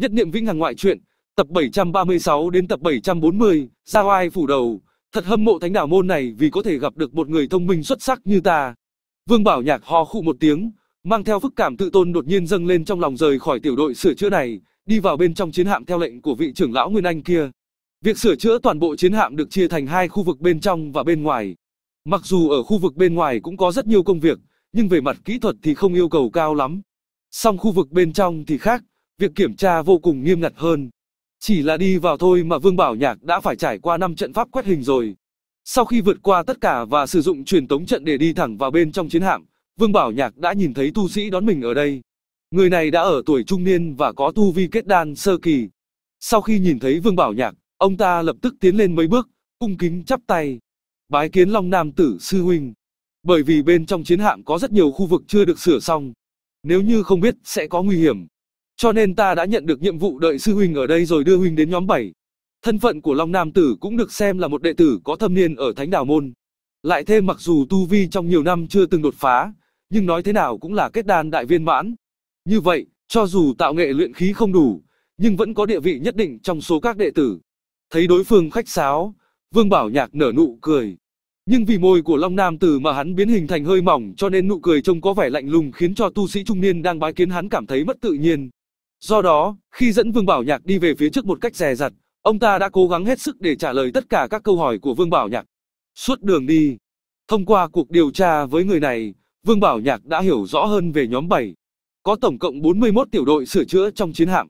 Nhất niệm vĩnh hằng ngoại truyện, tập 736 đến tập 740, ra oai phủ đầu. Thật hâm mộ thánh đạo môn này vì có thể gặp được một người thông minh xuất sắc như ta. Vương Bảo Nhạc ho khụ một tiếng, mang theo phức cảm tự tôn đột nhiên dâng lên trong lòng rời khỏi tiểu đội sửa chữa này, đi vào bên trong chiến hạm theo lệnh của vị trưởng lão Nguyên Anh kia. Việc sửa chữa toàn bộ chiến hạm được chia thành hai khu vực bên trong và bên ngoài. Mặc dù ở khu vực bên ngoài cũng có rất nhiều công việc, nhưng về mặt kỹ thuật thì không yêu cầu cao lắm. Song khu vực bên trong thì khác, việc kiểm tra vô cùng nghiêm ngặt hơn. Chỉ là đi vào thôi mà Vương Bảo Nhạc đã phải trải qua 5 trận pháp quét hình rồi. Sau khi vượt qua tất cả và sử dụng truyền tống trận để đi thẳng vào bên trong chiến hạm, Vương Bảo Nhạc đã nhìn thấy tu sĩ đón mình ở đây. Người này đã ở tuổi trung niên và có tu vi kết đan sơ kỳ. Sau khi nhìn thấy Vương Bảo Nhạc, ông ta lập tức tiến lên mấy bước, cung kính chắp tay. Bái kiến Long Nam Tử Sư Huynh. Bởi vì bên trong chiến hạm có rất nhiều khu vực chưa được sửa xong. Nếu như không biết sẽ có nguy hiểm. Cho nên ta đã nhận được nhiệm vụ đợi sư huynh ở đây rồi đưa huynh đến nhóm 7. Thân phận của Long Nam Tử cũng được xem là một đệ tử có thâm niên ở Thánh Đảo Môn. Lại thêm mặc dù tu vi trong nhiều năm chưa từng đột phá, nhưng nói thế nào cũng là kết đan đại viên mãn. Như vậy, cho dù tạo nghệ luyện khí không đủ, nhưng vẫn có địa vị nhất định trong số các đệ tử. Thấy đối phương khách sáo, Vương Bảo Nhạc nở nụ cười. Nhưng vì môi của Long Nam Tử mà hắn biến hình thành hơi mỏng cho nên nụ cười trông có vẻ lạnh lùng khiến cho tu sĩ trung niên đang bái kiến hắn cảm thấy mất tự nhiên. Do đó, khi dẫn Vương Bảo Nhạc đi về phía trước một cách dè dặt, ông ta đã cố gắng hết sức để trả lời tất cả các câu hỏi của Vương Bảo Nhạc. Suốt đường đi, thông qua cuộc điều tra với người này, Vương Bảo Nhạc đã hiểu rõ hơn về nhóm 7. Có tổng cộng 41 tiểu đội sửa chữa trong chiến hạm.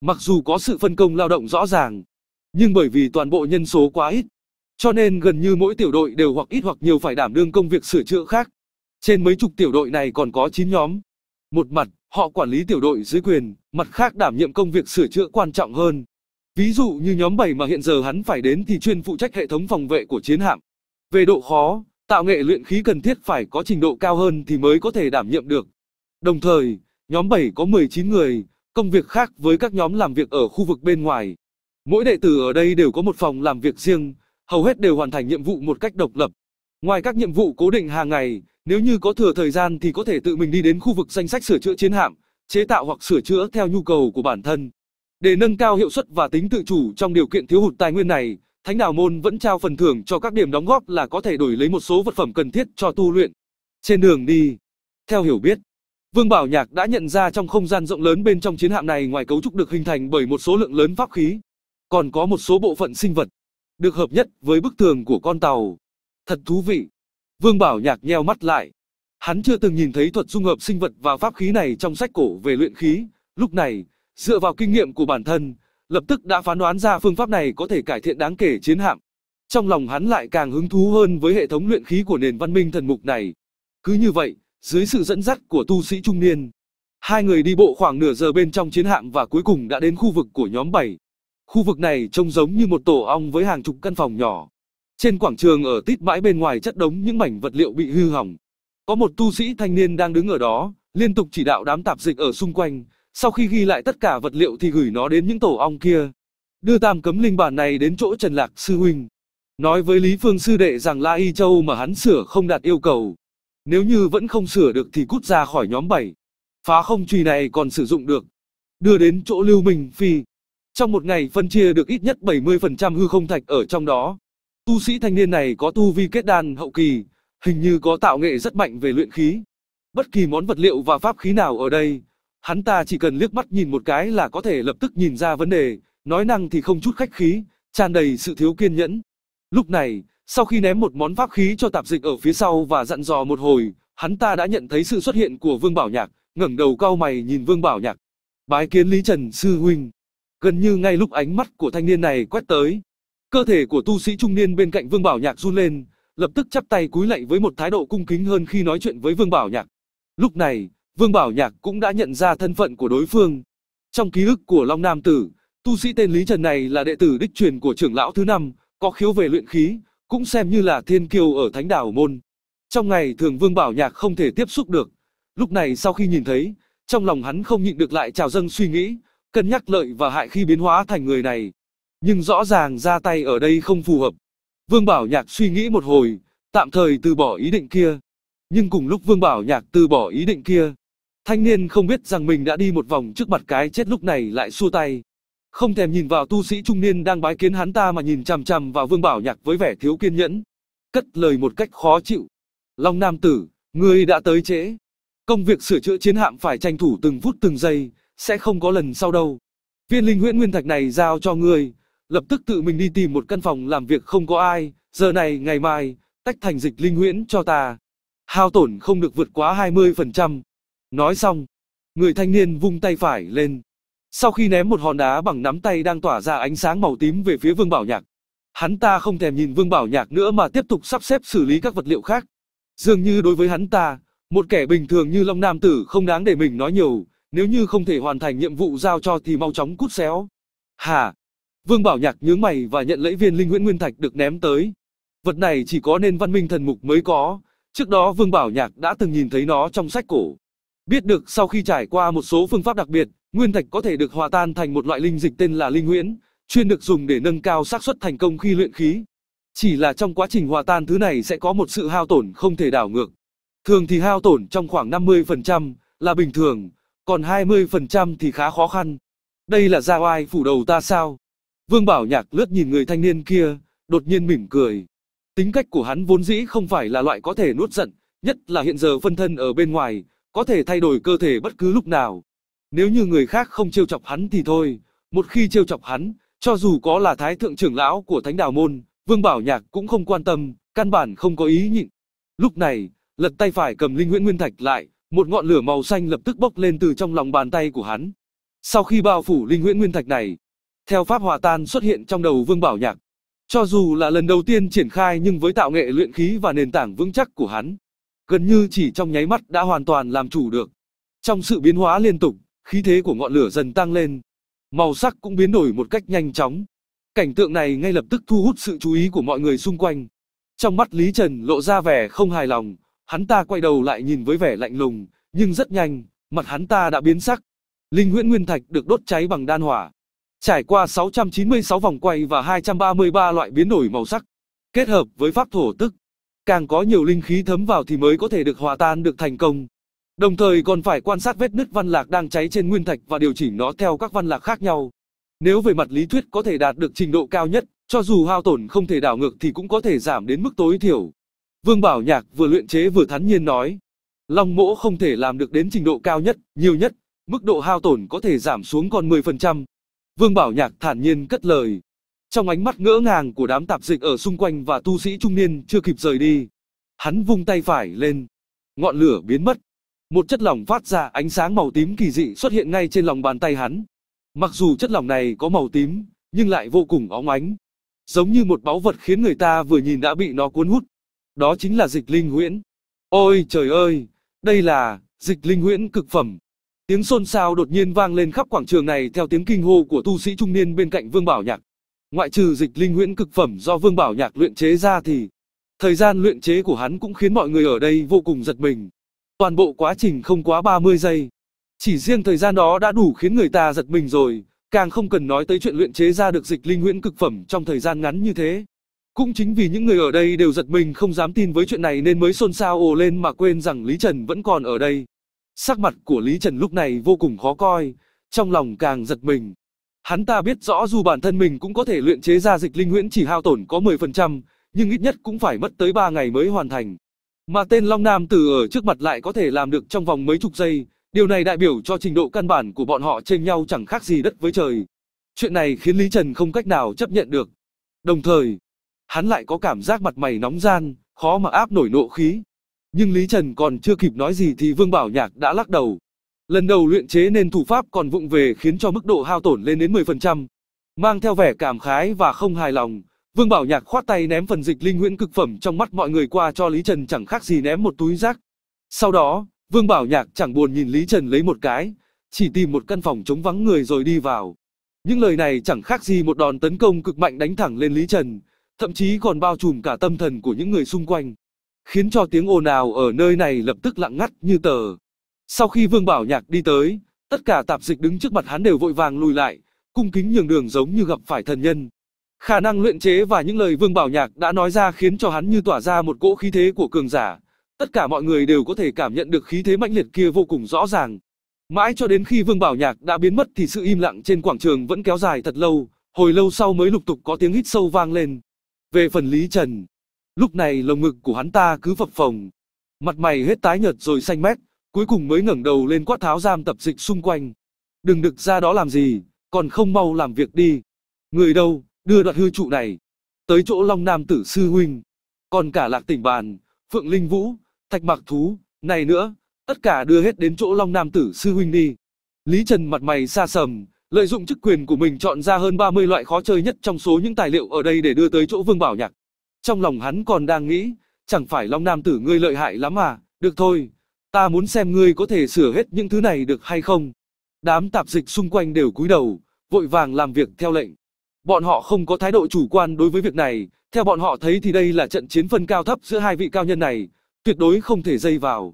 Mặc dù có sự phân công lao động rõ ràng, nhưng bởi vì toàn bộ nhân số quá ít, cho nên gần như mỗi tiểu đội đều hoặc ít hoặc nhiều phải đảm đương công việc sửa chữa khác. Trên mấy chục tiểu đội này còn có 9 nhóm. Một mặt, họ quản lý tiểu đội dưới quyền, mặt khác đảm nhiệm công việc sửa chữa quan trọng hơn. Ví dụ như nhóm 7 mà hiện giờ hắn phải đến thì chuyên phụ trách hệ thống phòng vệ của chiến hạm. Về độ khó, tạo nghệ luyện khí cần thiết phải có trình độ cao hơn thì mới có thể đảm nhiệm được. Đồng thời, nhóm 7 có 19 người, công việc khác với các nhóm làm việc ở khu vực bên ngoài. Mỗi đệ tử ở đây đều có một phòng làm việc riêng, hầu hết đều hoàn thành nhiệm vụ một cách độc lập. Ngoài các nhiệm vụ cố định hàng ngày, nếu như có thừa thời gian thì có thể tự mình đi đến khu vực danh sách sửa chữa chiến hạm, chế tạo hoặc sửa chữa theo nhu cầu của bản thân. Để nâng cao hiệu suất và tính tự chủ trong điều kiện thiếu hụt tài nguyên này, Thánh Đạo Môn vẫn trao phần thưởng cho các điểm đóng góp là có thể đổi lấy một số vật phẩm cần thiết cho tu luyện. Trên đường đi, theo hiểu biết, Vương Bảo Nhạc đã nhận ra trong không gian rộng lớn bên trong chiến hạm này ngoài cấu trúc được hình thành bởi một số lượng lớn pháp khí, còn có một số bộ phận sinh vật, được hợp nhất với bức tường của con tàu. Thật thú vị. Vương Bảo Nhạc nheo mắt lại, Hắn chưa từng nhìn thấy thuật dung hợp sinh vật và pháp khí này trong sách cổ về luyện khí, lúc này, dựa vào kinh nghiệm của bản thân, lập tức đã phán đoán ra phương pháp này có thể cải thiện đáng kể chiến hạm. Trong lòng hắn lại càng hứng thú hơn với hệ thống luyện khí của nền văn minh thần mục này. Cứ như vậy, dưới sự dẫn dắt của tu sĩ trung niên, hai người đi bộ khoảng nửa giờ bên trong chiến hạm và cuối cùng đã đến khu vực của nhóm 7. Khu vực này trông giống như một tổ ong với hàng chục căn phòng nhỏ. Trên quảng trường ở tít bãi bên ngoài chất đống những mảnh vật liệu bị hư hỏng, có một tu sĩ thanh niên đang đứng ở đó, liên tục chỉ đạo đám tạp dịch ở xung quanh, sau khi ghi lại tất cả vật liệu thì gửi nó đến những tổ ong kia. Đưa tam cấm linh bản này đến chỗ Trần Lạc Sư Huynh. Nói với Lý Phương Sư Đệ rằng La Y Châu mà hắn sửa không đạt yêu cầu. Nếu như vẫn không sửa được thì cút ra khỏi nhóm 7. Phá không trùy này còn sử dụng được. Đưa đến chỗ Lưu Minh Phi. Trong một ngày phân chia được ít nhất 70% hư không thạch ở trong đó. Tu sĩ thanh niên này có tu vi kết đan hậu kỳ, hình như có tạo nghệ rất mạnh về luyện khí. Bất kỳ món vật liệu và pháp khí nào ở đây, hắn ta chỉ cần liếc mắt nhìn một cái là có thể lập tức nhìn ra vấn đề, nói năng thì không chút khách khí, tràn đầy sự thiếu kiên nhẫn. Lúc này, sau khi ném một món pháp khí cho tạp dịch ở phía sau và dặn dò một hồi, hắn ta đã nhận thấy sự xuất hiện của Vương Bảo Nhạc, ngẩng đầu cao mày nhìn Vương Bảo Nhạc. Bái kiến Lý Trần Sư Huynh. Gần như ngay lúc ánh mắt của thanh niên này quét tới, cơ thể của tu sĩ trung niên bên cạnh Vương Bảo Nhạc run lên, lập tức chắp tay cúi lạy với một thái độ cung kính hơn khi nói chuyện với Vương Bảo Nhạc. Lúc này, Vương Bảo Nhạc cũng đã nhận ra thân phận của đối phương. Trong ký ức của Long Nam Tử, tu sĩ tên Lý Trần này là đệ tử đích truyền của trưởng lão thứ năm, có khiếu về luyện khí, cũng xem như là thiên kiêu ở Thánh Đảo Môn. Trong ngày thường Vương Bảo Nhạc không thể tiếp xúc được. Lúc này sau khi nhìn thấy, trong lòng hắn không nhịn được lại trào dâng suy nghĩ, cân nhắc lợi và hại khi biến hóa thành người này. Nhưng rõ ràng ra tay ở đây không phù hợp. Vương Bảo Nhạc suy nghĩ một hồi, tạm thời từ bỏ ý định kia. Nhưng cùng lúc Vương Bảo Nhạc từ bỏ ý định kia, thanh niên không biết rằng mình đã đi một vòng trước mặt cái chết lúc này lại xua tay. Không thèm nhìn vào tu sĩ trung niên đang bái kiến hắn ta mà nhìn chằm chằm vào Vương Bảo Nhạc với vẻ thiếu kiên nhẫn. Cất lời một cách khó chịu. Long Nam Tử, ngươi đã tới trễ. Công việc sửa chữa chiến hạm phải tranh thủ từng phút từng giây, sẽ không có lần sau đâu. Viên linh huyễn nguyên thạch này giao cho ngươi, lập tức tự mình đi tìm một căn phòng làm việc không có ai, giờ này ngày mai, tách thành dịch linh huyễn cho ta. Hao tổn không được vượt quá 20%. Nói xong, người thanh niên vung tay phải lên. Sau khi ném một hòn đá bằng nắm tay đang tỏa ra ánh sáng màu tím về phía Vương Bảo Nhạc, hắn ta không thèm nhìn Vương Bảo Nhạc nữa mà tiếp tục sắp xếp xử lý các vật liệu khác. Dường như đối với hắn ta, một kẻ bình thường như Long Nam Tử không đáng để mình nói nhiều, nếu như không thể hoàn thành nhiệm vụ giao cho thì mau chóng cút xéo. Hà, Vương Bảo Nhạc nhướng mày và nhận lấy viên linh nguyễn nguyên thạch được ném tới. Vật này chỉ có nên văn minh thần mục mới có, trước đó Vương Bảo Nhạc đã từng nhìn thấy nó trong sách cổ. Biết được sau khi trải qua một số phương pháp đặc biệt, nguyên thạch có thể được hòa tan thành một loại linh dịch tên là linh nguyễn, chuyên được dùng để nâng cao xác suất thành công khi luyện khí. Chỉ là trong quá trình hòa tan thứ này sẽ có một sự hao tổn không thể đảo ngược. Thường thì hao tổn trong khoảng 50% là bình thường, còn 20% thì khá khó khăn. Đây là gia oai phủ đầu ta sao? Vương Bảo Nhạc lướt nhìn người thanh niên kia, đột nhiên mỉm cười. Tính cách của hắn vốn dĩ không phải là loại có thể nuốt giận, nhất là hiện giờ phân thân ở bên ngoài, có thể thay đổi cơ thể bất cứ lúc nào. Nếu như người khác không trêu chọc hắn thì thôi, một khi trêu chọc hắn, cho dù có là thái thượng trưởng lão của Thánh Đào Môn, Vương Bảo Nhạc cũng không quan tâm, căn bản không có ý nhịn. Lúc này, lật tay phải cầm Linh Nguyễn Nguyên Thạch lại, một ngọn lửa màu xanh lập tức bốc lên từ trong lòng bàn tay của hắn. Sau khi bao phủ Linh Nguyễn Nguyên Thạch này, theo pháp hòa tan xuất hiện trong đầu Vương Bảo Nhạc. Cho dù là lần đầu tiên triển khai nhưng với tạo nghệ luyện khí và nền tảng vững chắc của hắn, gần như chỉ trong nháy mắt đã hoàn toàn làm chủ được. Trong sự biến hóa liên tục, khí thế của ngọn lửa dần tăng lên, màu sắc cũng biến đổi một cách nhanh chóng. Cảnh tượng này ngay lập tức thu hút sự chú ý của mọi người xung quanh. Trong mắt Lý Trần lộ ra vẻ không hài lòng, hắn ta quay đầu lại nhìn với vẻ lạnh lùng, nhưng rất nhanh, mặt hắn ta đã biến sắc. Linh Huyễn Nguyên Thạch được đốt cháy bằng đan hỏa. Trải qua 696 vòng quay và 233 loại biến đổi màu sắc, kết hợp với pháp thổ tức, càng có nhiều linh khí thấm vào thì mới có thể được hòa tan được thành công. Đồng thời còn phải quan sát vết nứt văn lạc đang cháy trên nguyên thạch và điều chỉnh nó theo các văn lạc khác nhau. Nếu về mặt lý thuyết có thể đạt được trình độ cao nhất, cho dù hao tổn không thể đảo ngược thì cũng có thể giảm đến mức tối thiểu. Vương Bảo Nhạc vừa luyện chế vừa thắn nhiên nói. Long mỗ không thể làm được đến trình độ cao nhất, nhiều nhất, mức độ hao tổn có thể giảm xuống còn 10%, Vương Bảo Nhạc thản nhiên cất lời. Trong ánh mắt ngỡ ngàng của đám tạp dịch ở xung quanh và tu sĩ trung niên chưa kịp rời đi, hắn vung tay phải lên, ngọn lửa biến mất. Một chất lỏng phát ra ánh sáng màu tím kỳ dị xuất hiện ngay trên lòng bàn tay hắn. Mặc dù chất lỏng này có màu tím, nhưng lại vô cùng óng ánh, giống như một báu vật khiến người ta vừa nhìn đã bị nó cuốn hút. Đó chính là dịch linh huyễn. Ôi trời ơi, đây là dịch linh huyễn cực phẩm. Tiếng xôn xao đột nhiên vang lên khắp quảng trường này theo tiếng kinh hô của tu sĩ trung niên bên cạnh Vương Bảo Nhạc. Ngoại trừ dịch linh huyễn cực phẩm do Vương Bảo Nhạc luyện chế ra thì thời gian luyện chế của hắn cũng khiến mọi người ở đây vô cùng giật mình. Toàn bộ quá trình không quá 30 giây. Chỉ riêng thời gian đó đã đủ khiến người ta giật mình rồi, càng không cần nói tới chuyện luyện chế ra được dịch linh huyễn cực phẩm trong thời gian ngắn như thế. Cũng chính vì những người ở đây đều giật mình không dám tin với chuyện này nên mới xôn xao ồ lên mà quên rằng Lý Trần vẫn còn ở đây. Sắc mặt của Lý Trần lúc này vô cùng khó coi, trong lòng càng giật mình. Hắn ta biết rõ dù bản thân mình cũng có thể luyện chế ra dịch linh huyễn chỉ hao tổn có 10%, nhưng ít nhất cũng phải mất tới 3 ngày mới hoàn thành. Mà tên Long Nam tử ở trước mặt lại có thể làm được trong vòng mấy chục giây, điều này đại biểu cho trình độ căn bản của bọn họ trên nhau chẳng khác gì đất với trời. Chuyện này khiến Lý Trần không cách nào chấp nhận được. Đồng thời, hắn lại có cảm giác mặt mày nóng gian, khó mà áp nổi nộ khí. Nhưng Lý Trần còn chưa kịp nói gì thì Vương Bảo Nhạc đã lắc đầu. Lần đầu luyện chế nên thủ pháp còn vụng về khiến cho mức độ hao tổn lên đến 10%. Mang theo vẻ cảm khái và không hài lòng, Vương Bảo Nhạc khoát tay ném phần dịch linh huyễn cực phẩm trong mắt mọi người qua cho Lý Trần chẳng khác gì ném một túi rác. Sau đó, Vương Bảo Nhạc chẳng buồn nhìn Lý Trần lấy một cái, chỉ tìm một căn phòng trống vắng người rồi đi vào. Những lời này chẳng khác gì một đòn tấn công cực mạnh đánh thẳng lên Lý Trần, thậm chí còn bao trùm cả tâm thần của những người xung quanh khiến cho tiếng ồn ào ở nơi này lập tức lặng ngắt như tờ. Sau khi Vương Bảo Nhạc đi tới, tất cả tạp dịch đứng trước mặt hắn đều vội vàng lùi lại, cung kính nhường đường giống như gặp phải thần nhân. Khả năng luyện chế và những lời Vương Bảo Nhạc đã nói ra khiến cho hắn như tỏa ra một cỗ khí thế của cường giả. Tất cả mọi người đều có thể cảm nhận được khí thế mãnh liệt kia vô cùng rõ ràng. Mãi cho đến khi Vương Bảo Nhạc đã biến mất thì sự im lặng trên quảng trường vẫn kéo dài thật lâu, hồi lâu sau mới lục tục có tiếng hít sâu vang lên. Về phần Lý Trần, lúc này lồng ngực của hắn ta cứ phập phồng. Mặt mày hết tái nhợt rồi xanh mét, cuối cùng mới ngẩng đầu lên quát tháo giam tập dịch xung quanh. Đừng được ra đó làm gì, còn không mau làm việc đi. Người đâu, đưa đoạn hư trụ này. Tới chỗ Long Nam tử sư huynh. Còn cả lạc tỉnh bàn, Phượng Linh Vũ, Thạch Mạc Thú, này nữa, tất cả đưa hết đến chỗ Long Nam tử sư huynh đi. Lý Trần mặt mày xa sầm, lợi dụng chức quyền của mình chọn ra hơn 30 loại khó chơi nhất trong số những tài liệu ở đây để đưa tới chỗ Vương Bảo Nhạc. Trong lòng hắn còn đang nghĩ, chẳng phải Long Nam tử ngươi lợi hại lắm à, được thôi, ta muốn xem ngươi có thể sửa hết những thứ này được hay không. Đám tạp dịch xung quanh đều cúi đầu, vội vàng làm việc theo lệnh. Bọn họ không có thái độ chủ quan đối với việc này, theo bọn họ thấy thì đây là trận chiến phân cao thấp giữa hai vị cao nhân này, tuyệt đối không thể dây vào.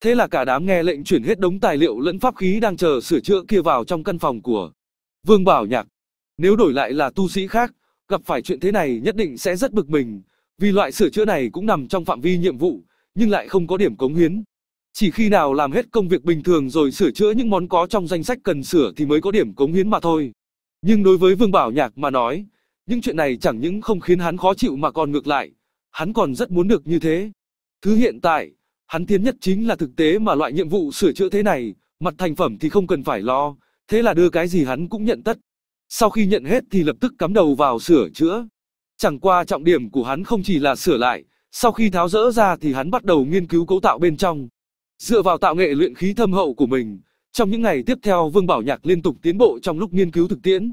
Thế là cả đám nghe lệnh chuyển hết đống tài liệu lẫn pháp khí đang chờ sửa chữa kia vào trong căn phòng của Vương Bảo Nhạc. Nếu đổi lại là tu sĩ khác, gặp phải chuyện thế này nhất định sẽ rất bực mình, vì loại sửa chữa này cũng nằm trong phạm vi nhiệm vụ, nhưng lại không có điểm cống hiến. Chỉ khi nào làm hết công việc bình thường rồi sửa chữa những món có trong danh sách cần sửa thì mới có điểm cống hiến mà thôi. Nhưng đối với Vương Bảo Nhạc mà nói, những chuyện này chẳng những không khiến hắn khó chịu mà còn ngược lại, hắn còn rất muốn được như thế. Thứ hiện tại, hắn tiến nhất chính là thực tế mà loại nhiệm vụ sửa chữa thế này, mặt thành phẩm thì không cần phải lo, thế là đưa cái gì hắn cũng nhận tất. Sau khi nhận hết thì lập tức cắm đầu vào sửa chữa. Chẳng qua trọng điểm của hắn không chỉ là sửa lại, sau khi tháo rỡ ra thì hắn bắt đầu nghiên cứu cấu tạo bên trong. Dựa vào tạo nghệ luyện khí thâm hậu của mình, trong những ngày tiếp theo Vương Bảo Nhạc liên tục tiến bộ trong lúc nghiên cứu thực tiễn,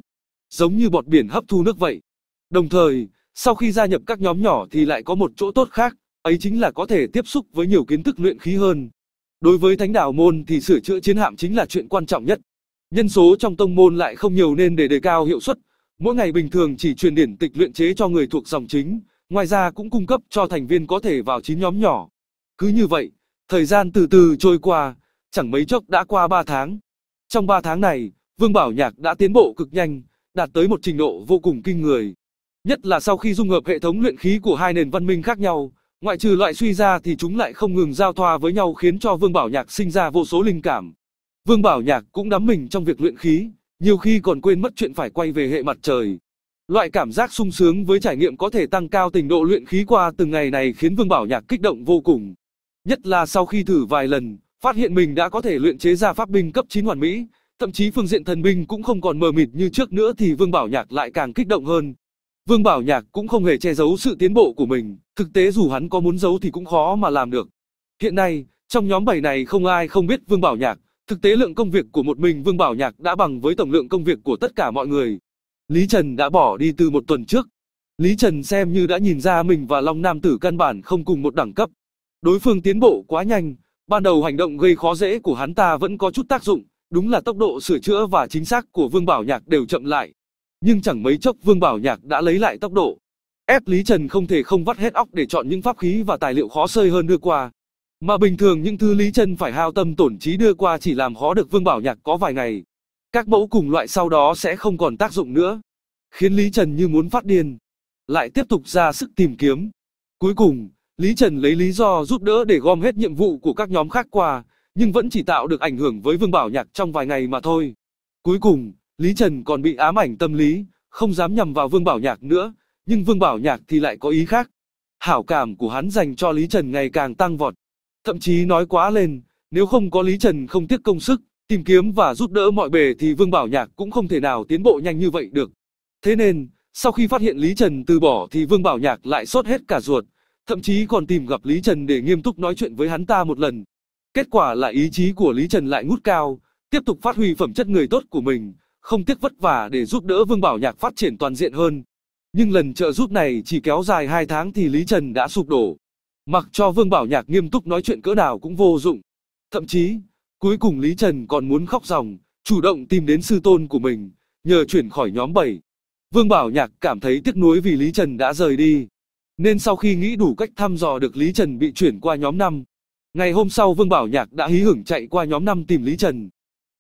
giống như bọt biển hấp thu nước vậy. Đồng thời, sau khi gia nhập các nhóm nhỏ thì lại có một chỗ tốt khác, ấy chính là có thể tiếp xúc với nhiều kiến thức luyện khí hơn. Đối với thánh đạo môn thì sửa chữa chiến hạm chính là chuyện quan trọng nhất. Nhân số trong tông môn lại không nhiều nên để đề cao hiệu suất Mỗi ngày bình thường chỉ truyền điển tịch luyện chế cho người thuộc dòng chính, ngoài ra cũng cung cấp cho thành viên có thể vào chín nhóm nhỏ. Cứ như vậy, thời gian từ từ trôi qua, chẳng mấy chốc đã qua 3 tháng. Trong 3 tháng này, Vương Bảo Nhạc đã tiến bộ cực nhanh, đạt tới một trình độ vô cùng kinh người. Nhất là sau khi dung hợp hệ thống luyện khí của hai nền văn minh khác nhau, ngoại trừ loại suy ra thì chúng lại không ngừng giao thoa với nhau khiến cho Vương Bảo Nhạc sinh ra vô số linh cảm. Vương Bảo Nhạc cũng đắm mình trong việc luyện khí, nhiều khi còn quên mất chuyện phải quay về hệ mặt trời. Loại cảm giác sung sướng với trải nghiệm có thể tăng cao tình độ luyện khí qua từng ngày này khiến Vương Bảo Nhạc kích động vô cùng. Nhất là sau khi thử vài lần, phát hiện mình đã có thể luyện chế ra pháp binh cấp 9 hoàn mỹ, thậm chí phương diện thần binh cũng không còn mờ mịt như trước nữa thì Vương Bảo Nhạc lại càng kích động hơn. Vương Bảo Nhạc cũng không hề che giấu sự tiến bộ của mình, thực tế dù hắn có muốn giấu thì cũng khó mà làm được. Hiện nay, trong nhóm 7 này không ai không biết Vương Bảo Nhạc, Thực tế lượng công việc của một mình Vương Bảo Nhạc đã bằng với tổng lượng công việc của tất cả mọi người. Lý Trần đã bỏ đi từ một tuần trước. Lý Trần xem như đã nhìn ra mình và Long Nam Tử căn bản không cùng một đẳng cấp. Đối phương tiến bộ quá nhanh, ban đầu hành động gây khó dễ của hắn ta vẫn có chút tác dụng, đúng là tốc độ sửa chữa và chính xác của Vương Bảo Nhạc đều chậm lại. Nhưng chẳng mấy chốc Vương Bảo Nhạc đã lấy lại tốc độ. Ép Lý Trần không thể không vắt hết óc để chọn những pháp khí và tài liệu khó sơi hơn đưa qua. Mà bình thường những thứ Lý Trân phải hao tâm tổn trí đưa qua chỉ làm khó được Vương Bảo Nhạc có vài ngày. Các mẫu cùng loại sau đó sẽ không còn tác dụng nữa. Khiến Lý Trần như muốn phát điên. Lại tiếp tục ra sức tìm kiếm. Cuối cùng, Lý Trần lấy lý do giúp đỡ để gom hết nhiệm vụ của các nhóm khác qua, nhưng vẫn chỉ tạo được ảnh hưởng với Vương Bảo Nhạc trong vài ngày mà thôi. Cuối cùng, Lý Trần còn bị ám ảnh tâm lý, không dám nhầm vào Vương Bảo Nhạc nữa, nhưng Vương Bảo Nhạc thì lại có ý khác. Hảo cảm của hắn dành cho Lý Trần ngày càng tăng vọt thậm chí nói quá lên, nếu không có Lý Trần không tiếc công sức, tìm kiếm và giúp đỡ mọi bề thì Vương Bảo Nhạc cũng không thể nào tiến bộ nhanh như vậy được. Thế nên, sau khi phát hiện Lý Trần từ bỏ thì Vương Bảo Nhạc lại sốt hết cả ruột, thậm chí còn tìm gặp Lý Trần để nghiêm túc nói chuyện với hắn ta một lần. Kết quả là ý chí của Lý Trần lại ngút cao, tiếp tục phát huy phẩm chất người tốt của mình, không tiếc vất vả để giúp đỡ Vương Bảo Nhạc phát triển toàn diện hơn. Nhưng lần trợ giúp này chỉ kéo dài 2 tháng thì Lý Trần đã sụp đổ. Mặc cho Vương Bảo Nhạc nghiêm túc nói chuyện cỡ nào cũng vô dụng. Thậm chí, cuối cùng Lý Trần còn muốn khóc ròng, chủ động tìm đến sư tôn của mình, nhờ chuyển khỏi nhóm 7. Vương Bảo Nhạc cảm thấy tiếc nuối vì Lý Trần đã rời đi. Nên sau khi nghĩ đủ cách thăm dò được Lý Trần bị chuyển qua nhóm 5, ngày hôm sau Vương Bảo Nhạc đã hí hửng chạy qua nhóm 5 tìm Lý Trần.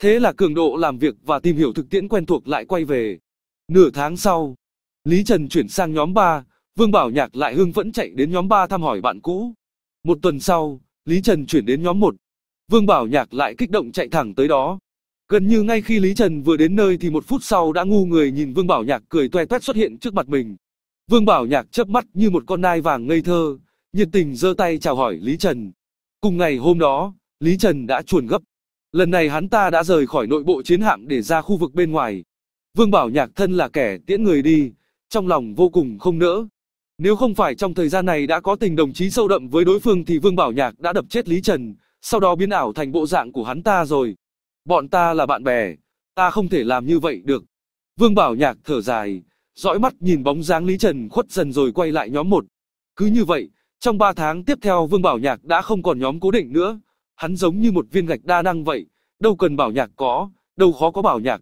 Thế là cường độ làm việc và tìm hiểu thực tiễn quen thuộc lại quay về. Nửa tháng sau, Lý Trần chuyển sang nhóm 3, Vương Bảo Nhạc lại hưng vẫn chạy đến nhóm 3 thăm hỏi bạn cũ. Một tuần sau, Lý Trần chuyển đến nhóm 1. Vương Bảo Nhạc lại kích động chạy thẳng tới đó. Gần như ngay khi Lý Trần vừa đến nơi thì một phút sau đã ngu người nhìn Vương Bảo Nhạc cười toe toét xuất hiện trước mặt mình. Vương Bảo Nhạc chớp mắt như một con nai vàng ngây thơ, nhiệt tình giơ tay chào hỏi Lý Trần. Cùng ngày hôm đó, Lý Trần đã chuồn gấp. Lần này hắn ta đã rời khỏi nội bộ chiến hạm để ra khu vực bên ngoài. Vương Bảo Nhạc thân là kẻ tiễn người đi, trong lòng vô cùng không nỡ. Nếu không phải trong thời gian này đã có tình đồng chí sâu đậm với đối phương thì Vương Bảo Nhạc đã đập chết Lý Trần, sau đó biến ảo thành bộ dạng của hắn ta rồi. Bọn ta là bạn bè, ta không thể làm như vậy được. Vương Bảo Nhạc thở dài, dõi mắt nhìn bóng dáng Lý Trần khuất dần rồi quay lại nhóm một. Cứ như vậy, trong 3 tháng tiếp theo Vương Bảo Nhạc đã không còn nhóm cố định nữa, hắn giống như một viên gạch đa năng vậy, đâu cần Bảo Nhạc có, đâu khó có Bảo Nhạc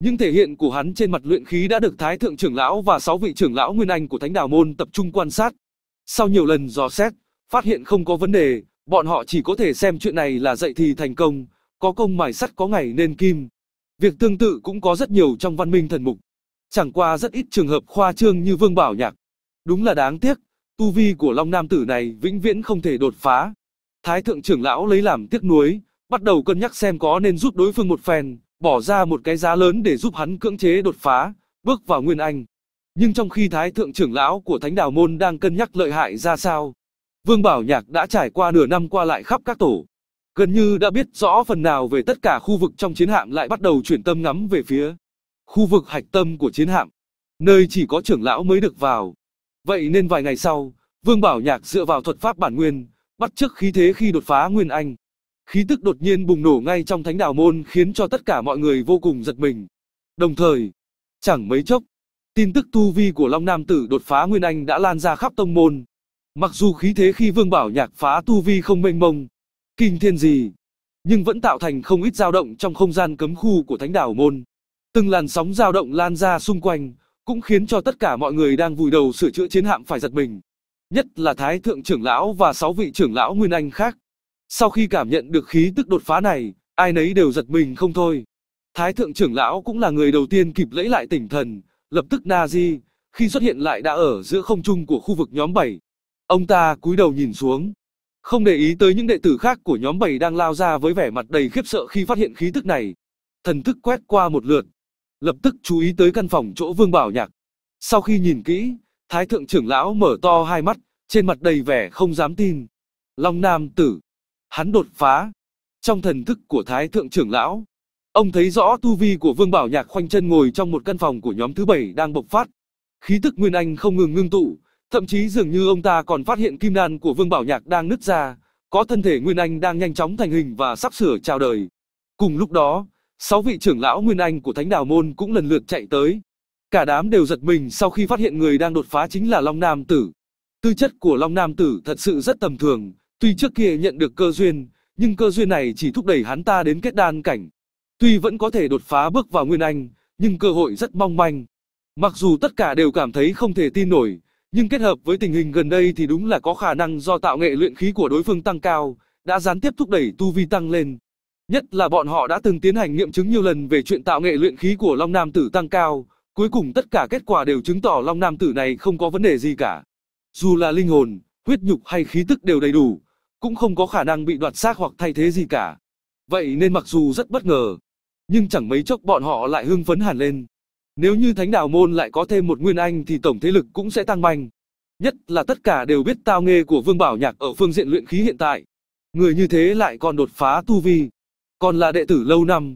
nhưng thể hiện của hắn trên mặt luyện khí đã được Thái Thượng trưởng lão và sáu vị trưởng lão Nguyên Anh của Thánh Đào Môn tập trung quan sát. Sau nhiều lần dò xét, phát hiện không có vấn đề, bọn họ chỉ có thể xem chuyện này là dạy thì thành công, có công mài sắt có ngày nên kim. Việc tương tự cũng có rất nhiều trong văn minh thần mục. Chẳng qua rất ít trường hợp khoa trương như Vương Bảo Nhạc. Đúng là đáng tiếc, tu vi của Long Nam Tử này vĩnh viễn không thể đột phá. Thái Thượng trưởng lão lấy làm tiếc nuối, bắt đầu cân nhắc xem có nên giúp đối phương một phen, bỏ ra một cái giá lớn để giúp hắn cưỡng chế đột phá, bước vào Nguyên Anh. Nhưng trong khi Thái Thượng trưởng lão của Thánh Đào Môn đang cân nhắc lợi hại ra sao, Vương Bảo Nhạc đã trải qua nửa năm qua lại khắp các tổ. Gần như đã biết rõ phần nào về tất cả khu vực trong chiến hạm lại bắt đầu chuyển tâm ngắm về phía khu vực hạch tâm của chiến hạm, nơi chỉ có trưởng lão mới được vào. Vậy nên vài ngày sau, Vương Bảo Nhạc dựa vào thuật pháp bản nguyên, bắt chước khí thế khi đột phá Nguyên Anh. Khí tức đột nhiên bùng nổ ngay trong thánh đạo môn khiến cho tất cả mọi người vô cùng giật mình. Đồng thời, chẳng mấy chốc, tin tức tu vi của Long Nam Tử đột phá Nguyên Anh đã lan ra khắp tông môn. Mặc dù khí thế khi Vương Bảo Nhạc phá tu vi không mênh mông, kinh thiên gì, nhưng vẫn tạo thành không ít dao động trong không gian cấm khu của thánh đảo môn. Từng làn sóng dao động lan ra xung quanh, cũng khiến cho tất cả mọi người đang vùi đầu sửa chữa chiến hạm phải giật mình. Nhất là Thái Thượng trưởng lão và sáu vị trưởng lão Nguyên Anh khác. Sau khi cảm nhận được khí tức đột phá này, ai nấy đều giật mình không thôi. Thái thượng trưởng lão cũng là người đầu tiên kịp lấy lại tỉnh thần, lập tức na di, khi xuất hiện lại đã ở giữa không trung của khu vực nhóm 7. Ông ta cúi đầu nhìn xuống, không để ý tới những đệ tử khác của nhóm 7 đang lao ra với vẻ mặt đầy khiếp sợ khi phát hiện khí tức này. Thần thức quét qua một lượt, lập tức chú ý tới căn phòng chỗ Vương Bảo Nhạc. Sau khi nhìn kỹ, Thái thượng trưởng lão mở to hai mắt, trên mặt đầy vẻ không dám tin. Long Nam tử, hắn đột phá. Trong thần thức của Thái Thượng trưởng lão, ông thấy rõ tu vi của Vương Bảo Nhạc khoanh chân ngồi trong một căn phòng của nhóm thứ bảy đang bộc phát. Khí tức Nguyên Anh không ngừng ngưng tụ, thậm chí dường như ông ta còn phát hiện kim đan của Vương Bảo Nhạc đang nứt ra, có thân thể Nguyên Anh đang nhanh chóng thành hình và sắp sửa chào đời. Cùng lúc đó, sáu vị trưởng lão Nguyên Anh của Thánh Đào Môn cũng lần lượt chạy tới. Cả đám đều giật mình sau khi phát hiện người đang đột phá chính là Long Nam Tử. Tư chất của Long Nam Tử thật sự rất tầm thường, Tuy trước kia nhận được cơ duyên, nhưng cơ duyên này chỉ thúc đẩy hắn ta đến kết đan cảnh. Tuy vẫn có thể đột phá bước vào Nguyên Anh, nhưng cơ hội rất mong manh. Mặc dù tất cả đều cảm thấy không thể tin nổi, nhưng kết hợp với tình hình gần đây thì đúng là có khả năng do tạo nghệ luyện khí của đối phương tăng cao, đã gián tiếp thúc đẩy tu vi tăng lên. Nhất là bọn họ đã từng tiến hành nghiệm chứng nhiều lần về chuyện tạo nghệ luyện khí của Long Nam Tử tăng cao, cuối cùng tất cả kết quả đều chứng tỏ Long Nam Tử này không có vấn đề gì cả. Dù là linh hồn, huyết nhục hay khí tức đều đầy đủ, cũng không có khả năng bị đoạt xác hoặc thay thế gì cả. Vậy nên mặc dù rất bất ngờ, nhưng chẳng mấy chốc bọn họ lại hưng phấn hẳn lên. Nếu như Thánh Đào Môn lại có thêm một Nguyên Anh thì tổng thế lực cũng sẽ tăng mạnh. Nhất là tất cả đều biết tao nghề của Vương Bảo Nhạc ở phương diện luyện khí hiện tại. Người như thế lại còn đột phá tu vi, còn là đệ tử lâu năm,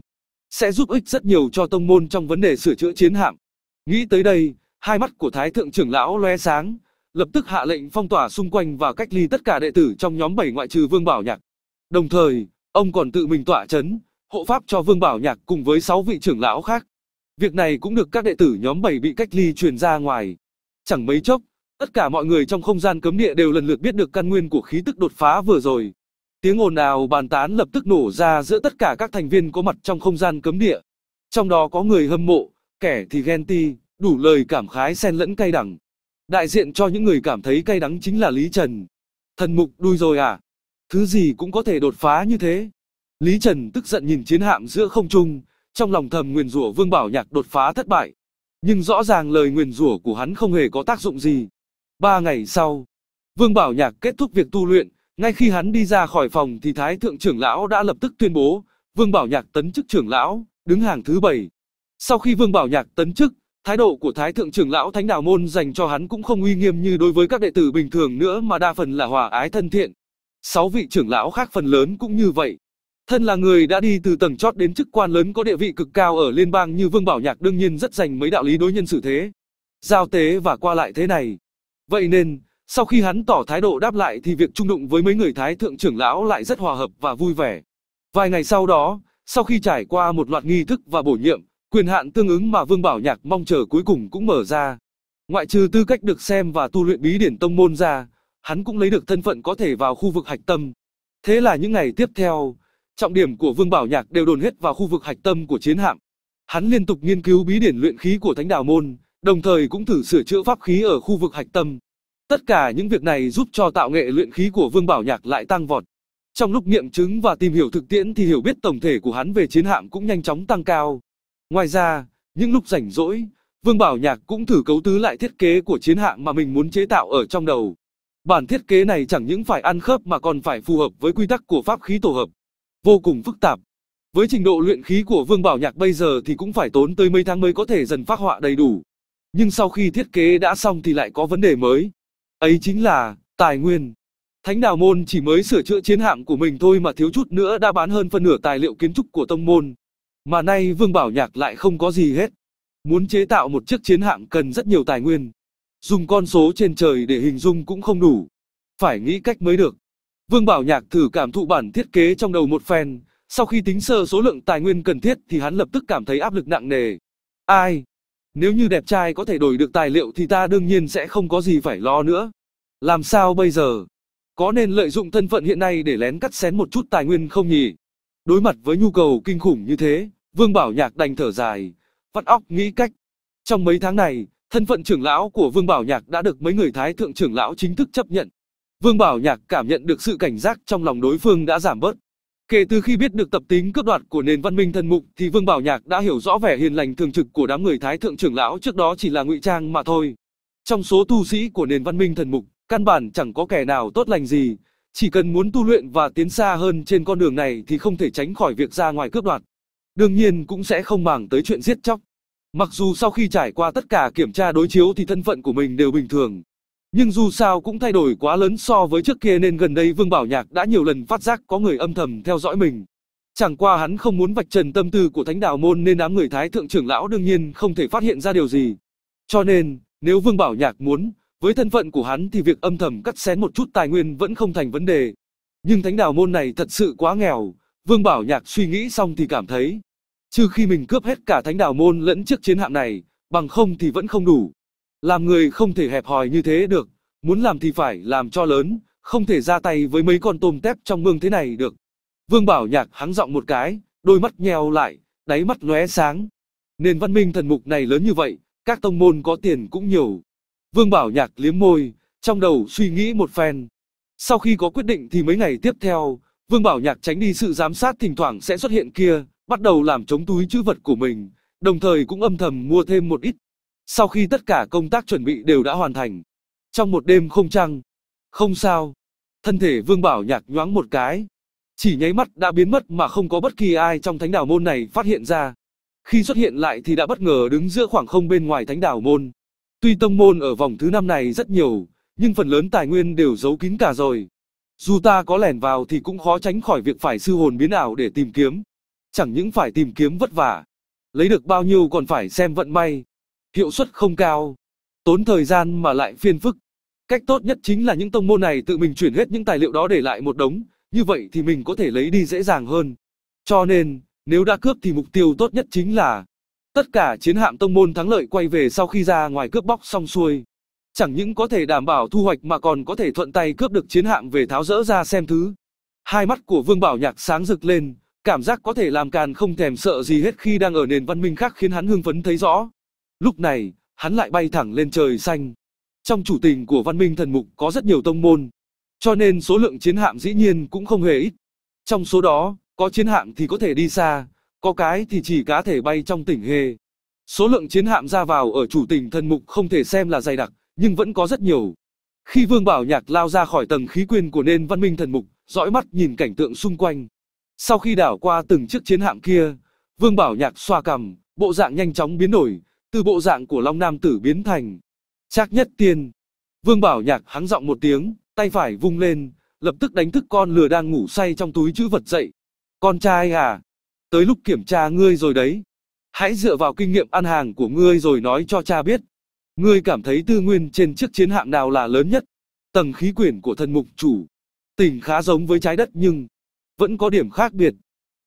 sẽ giúp ích rất nhiều cho tông môn trong vấn đề sửa chữa chiến hạm. Nghĩ tới đây, hai mắt của Thái Thượng trưởng lão loe sáng, lập tức hạ lệnh phong tỏa xung quanh và cách ly tất cả đệ tử trong nhóm 7 ngoại trừ Vương Bảo Nhạc. Đồng thời, ông còn tự mình tỏa chấn, hộ pháp cho Vương Bảo Nhạc cùng với 6 vị trưởng lão khác. Việc này cũng được các đệ tử nhóm 7 bị cách ly truyền ra ngoài. Chẳng mấy chốc, tất cả mọi người trong không gian cấm địa đều lần lượt biết được căn nguyên của khí tức đột phá vừa rồi. Tiếng ồn ào bàn tán lập tức nổ ra giữa tất cả các thành viên có mặt trong không gian cấm địa. Trong đó có người hâm mộ, kẻ thì ghen ti, đủ lời cảm khái xen lẫn cay đắng. Đại diện cho những người cảm thấy cay đắng chính là Lý Trần. Thần mục đuôi rồi à? Thứ gì cũng có thể đột phá như thế. Lý Trần tức giận nhìn chiến hạm giữa không trung, trong lòng thầm nguyền rủa Vương Bảo Nhạc đột phá thất bại. Nhưng rõ ràng lời nguyền rủa của hắn không hề có tác dụng gì. Ba ngày sau, Vương Bảo Nhạc kết thúc việc tu luyện, ngay khi hắn đi ra khỏi phòng thì Thái Thượng trưởng lão đã lập tức tuyên bố, Vương Bảo Nhạc tấn chức trưởng lão, đứng hàng thứ bảy. Sau khi Vương Bảo Nhạc tấn chức, Thái độ của Thái Thượng trưởng lão Thánh Đạo Môn dành cho hắn cũng không uy nghiêm như đối với các đệ tử bình thường nữa mà đa phần là hòa ái thân thiện. Sáu vị trưởng lão khác phần lớn cũng như vậy. Thân là người đã đi từ tầng chót đến chức quan lớn có địa vị cực cao ở liên bang như Vương Bảo Nhạc đương nhiên rất dành mấy đạo lý đối nhân xử thế. Giao tế và qua lại thế này. Vậy nên, sau khi hắn tỏ thái độ đáp lại thì việc trung đụng với mấy người Thái Thượng trưởng lão lại rất hòa hợp và vui vẻ. Vài ngày sau đó, sau khi trải qua một loạt nghi thức và bổ nhiệm, Quyền hạn tương ứng mà Vương Bảo Nhạc mong chờ cuối cùng cũng mở ra. Ngoại trừ tư cách được xem và tu luyện bí điển tông môn ra, hắn cũng lấy được thân phận có thể vào khu vực hạch tâm. Thế là những ngày tiếp theo, trọng điểm của Vương Bảo Nhạc đều đồn hết vào khu vực hạch tâm của chiến hạm. Hắn liên tục nghiên cứu bí điển luyện khí của Thánh Đào Môn, đồng thời cũng thử sửa chữa pháp khí ở khu vực hạch tâm. Tất cả những việc này giúp cho tạo nghệ luyện khí của Vương Bảo Nhạc lại tăng vọt. Trong lúc nghiệm chứng và tìm hiểu thực tiễn thì hiểu biết tổng thể của hắn về chiến hạm cũng nhanh chóng tăng cao. Ngoài ra, những lúc rảnh rỗi, Vương Bảo Nhạc cũng thử cấu tứ lại thiết kế của chiến hạng mà mình muốn chế tạo ở trong đầu. Bản thiết kế này chẳng những phải ăn khớp mà còn phải phù hợp với quy tắc của pháp khí tổ hợp. Vô cùng phức tạp. Với trình độ luyện khí của Vương Bảo Nhạc bây giờ thì cũng phải tốn tới mấy tháng mới có thể dần phát họa đầy đủ. Nhưng sau khi thiết kế đã xong thì lại có vấn đề mới. Ấy chính là tài nguyên. Thánh Đào Môn chỉ mới sửa chữa chiến hạng của mình thôi mà thiếu chút nữa đã bán hơn phân nửa tài liệu kiến trúc của tông môn. Mà nay Vương Bảo Nhạc lại không có gì hết. Muốn chế tạo một chiếc chiến hạm cần rất nhiều tài nguyên. Dùng con số trên trời để hình dung cũng không đủ. Phải nghĩ cách mới được. Vương Bảo Nhạc thử cảm thụ bản thiết kế trong đầu một phen, sau khi tính sơ số lượng tài nguyên cần thiết thì hắn lập tức cảm thấy áp lực nặng nề. Ai? Nếu như đẹp trai có thể đổi được tài liệu thì ta đương nhiên sẽ không có gì phải lo nữa. Làm sao bây giờ? Có nên lợi dụng thân phận hiện nay để lén cắt xén một chút tài nguyên không nhỉ? Đối mặt với nhu cầu kinh khủng như thế, Vương Bảo Nhạc đành thở dài, vắt óc nghĩ cách. Trong mấy tháng này, thân phận trưởng lão của Vương Bảo Nhạc đã được mấy người thái thượng trưởng lão chính thức chấp nhận. Vương Bảo Nhạc cảm nhận được sự cảnh giác trong lòng đối phương đã giảm bớt. Kể từ khi biết được tập tính cướp đoạt của nền văn minh thần mục thì Vương Bảo Nhạc đã hiểu rõ vẻ hiền lành thường trực của đám người thái thượng trưởng lão trước đó chỉ là ngụy trang mà thôi. Trong số tu sĩ của nền văn minh thần mục, căn bản chẳng có kẻ nào tốt lành gì, chỉ cần muốn tu luyện và tiến xa hơn trên con đường này thì không thể tránh khỏi việc ra ngoài cướp đoạt. Đương nhiên cũng sẽ không màng tới chuyện giết chóc. Mặc dù sau khi trải qua tất cả kiểm tra đối chiếu thì thân phận của mình đều bình thường. Nhưng dù sao cũng thay đổi quá lớn so với trước kia nên gần đây Vương Bảo Nhạc đã nhiều lần phát giác có người âm thầm theo dõi mình. Chẳng qua hắn không muốn vạch trần tâm tư của thánh đạo môn nên đám người thái thượng trưởng lão đương nhiên không thể phát hiện ra điều gì. Cho nên, nếu Vương Bảo Nhạc muốn, với thân phận của hắn thì việc âm thầm cắt xén một chút tài nguyên vẫn không thành vấn đề. Nhưng thánh đào môn này thật sự quá nghèo, Vương Bảo Nhạc suy nghĩ xong thì cảm thấy. Trừ khi mình cướp hết cả thánh đào môn lẫn chiếc chiến hạm này, bằng không thì vẫn không đủ. Làm người không thể hẹp hòi như thế được, muốn làm thì phải làm cho lớn, không thể ra tay với mấy con tôm tép trong mương thế này được. Vương Bảo Nhạc hắng giọng một cái, đôi mắt nheo lại, đáy mắt lóe sáng. Nền văn minh thần mục này lớn như vậy, các tông môn có tiền cũng nhiều, Vương Bảo Nhạc liếm môi, trong đầu suy nghĩ một phen. Sau khi có quyết định thì mấy ngày tiếp theo, Vương Bảo Nhạc tránh đi sự giám sát thỉnh thoảng sẽ xuất hiện kia, bắt đầu làm chống túi chữ vật của mình, đồng thời cũng âm thầm mua thêm một ít. Sau khi tất cả công tác chuẩn bị đều đã hoàn thành, trong một đêm không trăng, không sao, thân thể Vương Bảo Nhạc nhoáng một cái, chỉ nháy mắt đã biến mất mà không có bất kỳ ai trong thánh đảo môn này phát hiện ra. Khi xuất hiện lại thì đã bất ngờ đứng giữa khoảng không bên ngoài thánh đảo môn. Tuy tông môn ở vòng thứ năm này rất nhiều, nhưng phần lớn tài nguyên đều giấu kín cả rồi. Dù ta có lẻn vào thì cũng khó tránh khỏi việc phải sư hồn biến ảo để tìm kiếm. Chẳng những phải tìm kiếm vất vả, lấy được bao nhiêu còn phải xem vận may. Hiệu suất không cao, tốn thời gian mà lại phiền phức. Cách tốt nhất chính là những tông môn này tự mình chuyển hết những tài liệu đó để lại một đống, như vậy thì mình có thể lấy đi dễ dàng hơn. Cho nên, nếu đã cướp thì mục tiêu tốt nhất chính là Tất cả chiến hạm tông môn thắng lợi quay về sau khi ra ngoài cướp bóc xong xuôi. Chẳng những có thể đảm bảo thu hoạch mà còn có thể thuận tay cướp được chiến hạm về tháo rỡ ra xem thứ. Hai mắt của Vương Bảo Nhạc sáng rực lên, cảm giác có thể làm càn không thèm sợ gì hết khi đang ở nền văn minh khác khiến hắn hưng phấn thấy rõ. Lúc này, hắn lại bay thẳng lên trời xanh. Trong chủ tình của văn minh thần mục có rất nhiều tông môn, cho nên số lượng chiến hạm dĩ nhiên cũng không hề ít. Trong số đó, có chiến hạm thì có thể đi xa, có cái thì chỉ cá thể bay trong tỉnh Hề. Số lượng chiến hạm ra vào ở chủ tỉnh thần mục không thể xem là dày đặc, nhưng vẫn có rất nhiều. Khi Vương Bảo Nhạc lao ra khỏi tầng khí quyên của nền văn minh thần mục, dõi mắt nhìn cảnh tượng xung quanh. Sau khi đảo qua từng chiếc chiến hạm kia, Vương Bảo Nhạc xoa cằm, bộ dạng nhanh chóng biến đổi, từ bộ dạng của Long Nam Tử biến thành. Trác nhất tiên. Vương Bảo Nhạc hắng giọng một tiếng, tay phải vung lên, lập tức đánh thức con lừa đang ngủ say trong túi chữ vật dậy. Con trai à, Tới lúc kiểm tra ngươi rồi đấy. Hãy dựa vào kinh nghiệm ăn hàng của ngươi rồi nói cho cha biết. Ngươi cảm thấy tư nguyên trên chiếc chiến hạm nào là lớn nhất? Tầng khí quyển của thần mục chủ. Tình khá giống với trái đất nhưng vẫn có điểm khác biệt.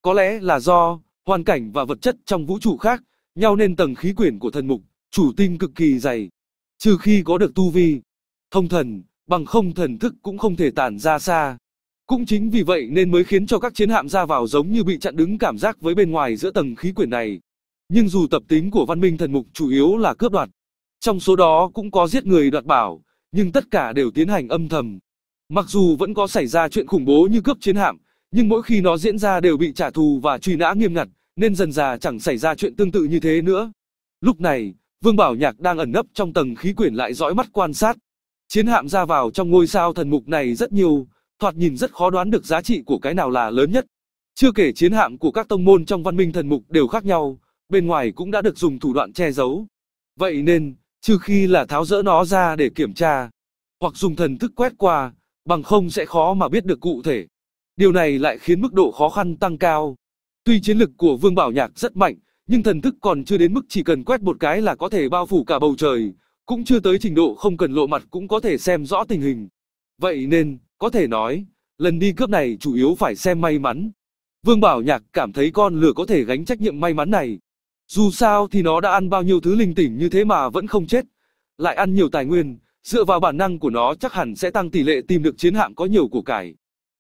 Có lẽ là do hoàn cảnh và vật chất trong vũ trụ khác nhau nên tầng khí quyển của thần mục chủ tinh cực kỳ dày. Trừ khi có được tu vi, thông thần, bằng không thần thức cũng không thể tản ra xa. Cũng chính vì vậy nên mới khiến cho các chiến hạm ra vào giống như bị chặn đứng cảm giác với bên ngoài giữa tầng khí quyển này. Nhưng dù tập tính của văn minh thần mục chủ yếu là cướp đoạt, trong số đó cũng có giết người đoạt bảo, nhưng tất cả đều tiến hành âm thầm. Mặc dù vẫn có xảy ra chuyện khủng bố như cướp chiến hạm, nhưng mỗi khi nó diễn ra đều bị trả thù và truy nã nghiêm ngặt, nên dần dà chẳng xảy ra chuyện tương tự như thế nữa. Lúc này, Vương Bảo Nhạc đang ẩn nấp trong tầng khí quyển lại dõi mắt quan sát. Chiến hạm ra vào trong ngôi sao thần mục này rất nhiều, thoạt nhìn rất khó đoán được giá trị của cái nào là lớn nhất. Chưa kể chiến hạm của các tông môn trong văn minh thần mục đều khác nhau, bên ngoài cũng đã được dùng thủ đoạn che giấu. Vậy nên, trừ khi là tháo rỡ nó ra để kiểm tra, hoặc dùng thần thức quét qua, bằng không sẽ khó mà biết được cụ thể. Điều này lại khiến mức độ khó khăn tăng cao. Tuy chiến lực của Vương Bảo Nhạc rất mạnh, nhưng thần thức còn chưa đến mức chỉ cần quét một cái là có thể bao phủ cả bầu trời, cũng chưa tới trình độ không cần lộ mặt cũng có thể xem rõ tình hình. Vậy nên, có thể nói, lần đi cướp này chủ yếu phải xem may mắn. Vương Bảo Nhạc cảm thấy con lừa có thể gánh trách nhiệm may mắn này. Dù sao thì nó đã ăn bao nhiêu thứ linh tỉnh như thế mà vẫn không chết. Lại ăn nhiều tài nguyên, dựa vào bản năng của nó chắc hẳn sẽ tăng tỷ lệ tìm được chiến hạm có nhiều của cải.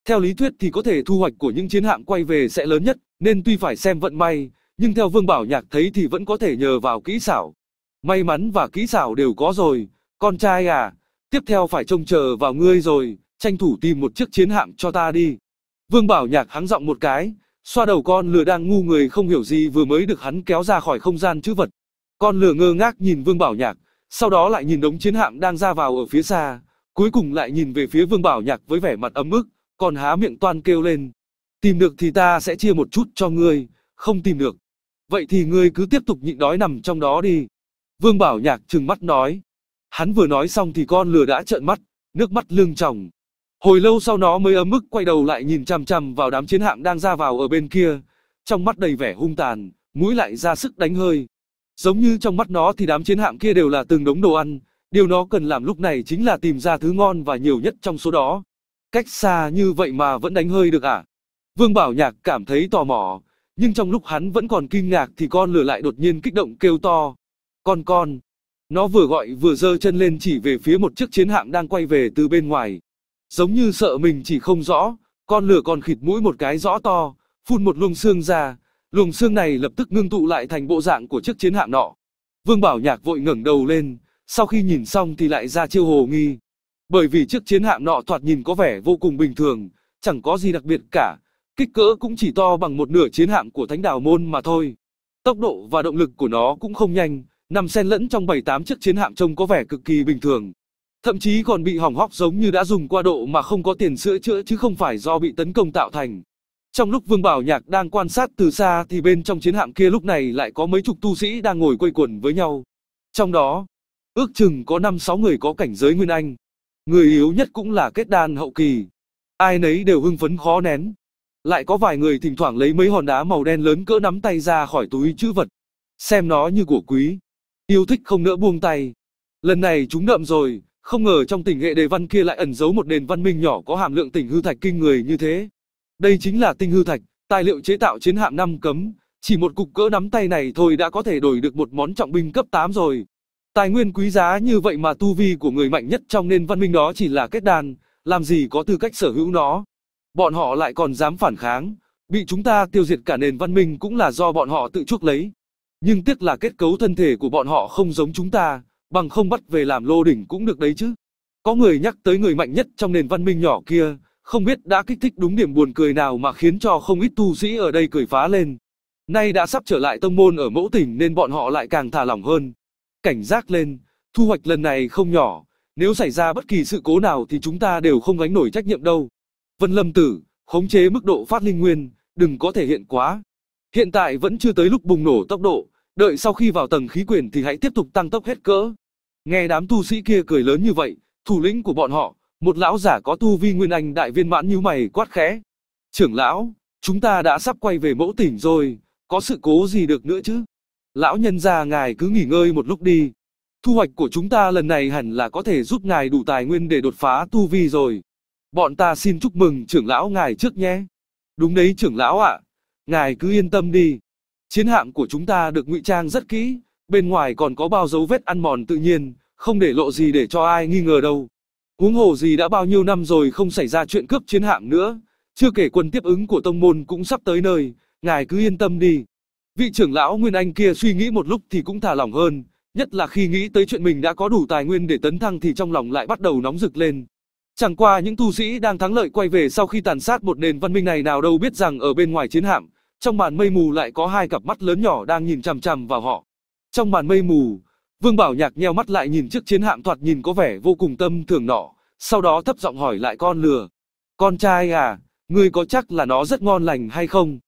Theo lý thuyết thì có thể thu hoạch của những chiến hạm quay về sẽ lớn nhất, nên tuy phải xem vận may, nhưng theo Vương Bảo Nhạc thấy thì vẫn có thể nhờ vào kỹ xảo. May mắn và kỹ xảo đều có rồi, con trai à, tiếp theo phải trông chờ vào ngươi rồi tranh thủ tìm một chiếc chiến hạm cho ta đi. Vương Bảo Nhạc hắng giọng một cái, xoa đầu con lừa đang ngu người không hiểu gì vừa mới được hắn kéo ra khỏi không gian chữ vật. Con lừa ngơ ngác nhìn Vương Bảo Nhạc, sau đó lại nhìn đống chiến hạm đang ra vào ở phía xa, cuối cùng lại nhìn về phía Vương Bảo Nhạc với vẻ mặt ấm ức, còn há miệng toan kêu lên. Tìm được thì ta sẽ chia một chút cho ngươi, không tìm được. Vậy thì ngươi cứ tiếp tục nhịn đói nằm trong đó đi. Vương Bảo Nhạc trừng mắt nói. Hắn vừa nói xong thì con lừa đã trợn mắt, nước mắt lưng tròng. Hồi lâu sau nó mới ấm ức quay đầu lại nhìn chằm chằm vào đám chiến hạm đang ra vào ở bên kia, trong mắt đầy vẻ hung tàn, mũi lại ra sức đánh hơi. Giống như trong mắt nó thì đám chiến hạm kia đều là từng đống đồ ăn, điều nó cần làm lúc này chính là tìm ra thứ ngon và nhiều nhất trong số đó. Cách xa như vậy mà vẫn đánh hơi được à? Vương Bảo Nhạc cảm thấy tò mò, nhưng trong lúc hắn vẫn còn kinh ngạc thì con lửa lại đột nhiên kích động kêu to. Con con! Nó vừa gọi vừa giơ chân lên chỉ về phía một chiếc chiến hạm đang quay về từ bên ngoài giống như sợ mình chỉ không rõ, con lửa còn khịt mũi một cái rõ to, phun một luồng xương ra, luồng xương này lập tức ngưng tụ lại thành bộ dạng của chiếc chiến hạm nọ. Vương Bảo Nhạc vội ngẩng đầu lên, sau khi nhìn xong thì lại ra chiêu hồ nghi. Bởi vì chiếc chiến hạm nọ thoạt nhìn có vẻ vô cùng bình thường, chẳng có gì đặc biệt cả, kích cỡ cũng chỉ to bằng một nửa chiến hạm của Thánh Đào Môn mà thôi. Tốc độ và động lực của nó cũng không nhanh, nằm xen lẫn trong 7-8 chiếc chiến hạm trông có vẻ cực kỳ bình thường thậm chí còn bị hỏng hóc giống như đã dùng qua độ mà không có tiền sửa chữa chứ không phải do bị tấn công tạo thành. Trong lúc Vương Bảo Nhạc đang quan sát từ xa thì bên trong chiến hạm kia lúc này lại có mấy chục tu sĩ đang ngồi quây quần với nhau. Trong đó, ước chừng có 5-6 người có cảnh giới Nguyên Anh. Người yếu nhất cũng là kết đan hậu kỳ. Ai nấy đều hưng phấn khó nén. Lại có vài người thỉnh thoảng lấy mấy hòn đá màu đen lớn cỡ nắm tay ra khỏi túi chữ vật. Xem nó như của quý. Yêu thích không nỡ buông tay. Lần này chúng đậm rồi, không ngờ trong tỉnh hệ đề văn kia lại ẩn giấu một nền văn minh nhỏ có hàm lượng tỉnh hư thạch kinh người như thế. Đây chính là tinh hư thạch, tài liệu chế tạo chiến hạm năm cấm, chỉ một cục cỡ nắm tay này thôi đã có thể đổi được một món trọng binh cấp 8 rồi. Tài nguyên quý giá như vậy mà tu vi của người mạnh nhất trong nền văn minh đó chỉ là kết đàn, làm gì có tư cách sở hữu nó. Bọn họ lại còn dám phản kháng, bị chúng ta tiêu diệt cả nền văn minh cũng là do bọn họ tự chuốc lấy. Nhưng tiếc là kết cấu thân thể của bọn họ không giống chúng ta, bằng không bắt về làm lô đỉnh cũng được đấy chứ. Có người nhắc tới người mạnh nhất trong nền văn minh nhỏ kia, không biết đã kích thích đúng điểm buồn cười nào mà khiến cho không ít tu sĩ ở đây cười phá lên. Nay đã sắp trở lại tông môn ở mẫu tỉnh nên bọn họ lại càng thả lỏng hơn. Cảnh giác lên, thu hoạch lần này không nhỏ, nếu xảy ra bất kỳ sự cố nào thì chúng ta đều không gánh nổi trách nhiệm đâu. Vân Lâm Tử, khống chế mức độ phát linh nguyên, đừng có thể hiện quá. Hiện tại vẫn chưa tới lúc bùng nổ tốc độ, đợi sau khi vào tầng khí quyển thì hãy tiếp tục tăng tốc hết cỡ. Nghe đám tu sĩ kia cười lớn như vậy, thủ lĩnh của bọn họ, một lão giả có tu vi nguyên anh đại viên mãn như mày quát khẽ. Trưởng lão, chúng ta đã sắp quay về mẫu tỉnh rồi, có sự cố gì được nữa chứ? Lão nhân gia ngài cứ nghỉ ngơi một lúc đi. Thu hoạch của chúng ta lần này hẳn là có thể giúp ngài đủ tài nguyên để đột phá tu vi rồi. Bọn ta xin chúc mừng trưởng lão ngài trước nhé. Đúng đấy trưởng lão ạ, à, ngài cứ yên tâm đi. Chiến hạm của chúng ta được ngụy trang rất kỹ, bên ngoài còn có bao dấu vết ăn mòn tự nhiên, không để lộ gì để cho ai nghi ngờ đâu. Huống hồ gì đã bao nhiêu năm rồi không xảy ra chuyện cướp chiến hạng nữa, chưa kể quân tiếp ứng của tông môn cũng sắp tới nơi, ngài cứ yên tâm đi. Vị trưởng lão Nguyên Anh kia suy nghĩ một lúc thì cũng thả lỏng hơn, nhất là khi nghĩ tới chuyện mình đã có đủ tài nguyên để tấn thăng thì trong lòng lại bắt đầu nóng rực lên. Chẳng qua những tu sĩ đang thắng lợi quay về sau khi tàn sát một nền văn minh này nào đâu biết rằng ở bên ngoài chiến hạm, trong màn mây mù lại có hai cặp mắt lớn nhỏ đang nhìn chằm chằm vào họ. Trong màn mây mù, Vương Bảo Nhạc nheo mắt lại nhìn chiếc chiến hạm thoạt nhìn có vẻ vô cùng tâm thường nọ, sau đó thấp giọng hỏi lại con lừa. Con trai à, ngươi có chắc là nó rất ngon lành hay không?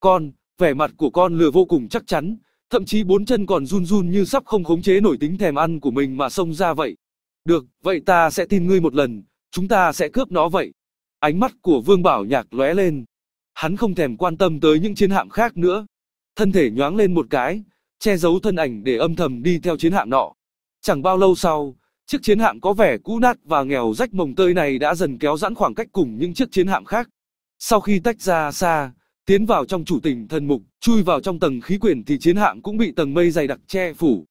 Con, vẻ mặt của con lừa vô cùng chắc chắn, thậm chí bốn chân còn run run như sắp không khống chế nổi tính thèm ăn của mình mà xông ra vậy. Được, vậy ta sẽ tin ngươi một lần, chúng ta sẽ cướp nó vậy. Ánh mắt của Vương Bảo Nhạc lóe lên. Hắn không thèm quan tâm tới những chiến hạm khác nữa. Thân thể nhoáng lên một cái, che giấu thân ảnh để âm thầm đi theo chiến hạm nọ. Chẳng bao lâu sau, chiếc chiến hạm có vẻ cũ nát và nghèo rách mồng tơi này đã dần kéo giãn khoảng cách cùng những chiếc chiến hạm khác. Sau khi tách ra xa, tiến vào trong chủ tình thần mục, chui vào trong tầng khí quyển thì chiến hạm cũng bị tầng mây dày đặc che phủ.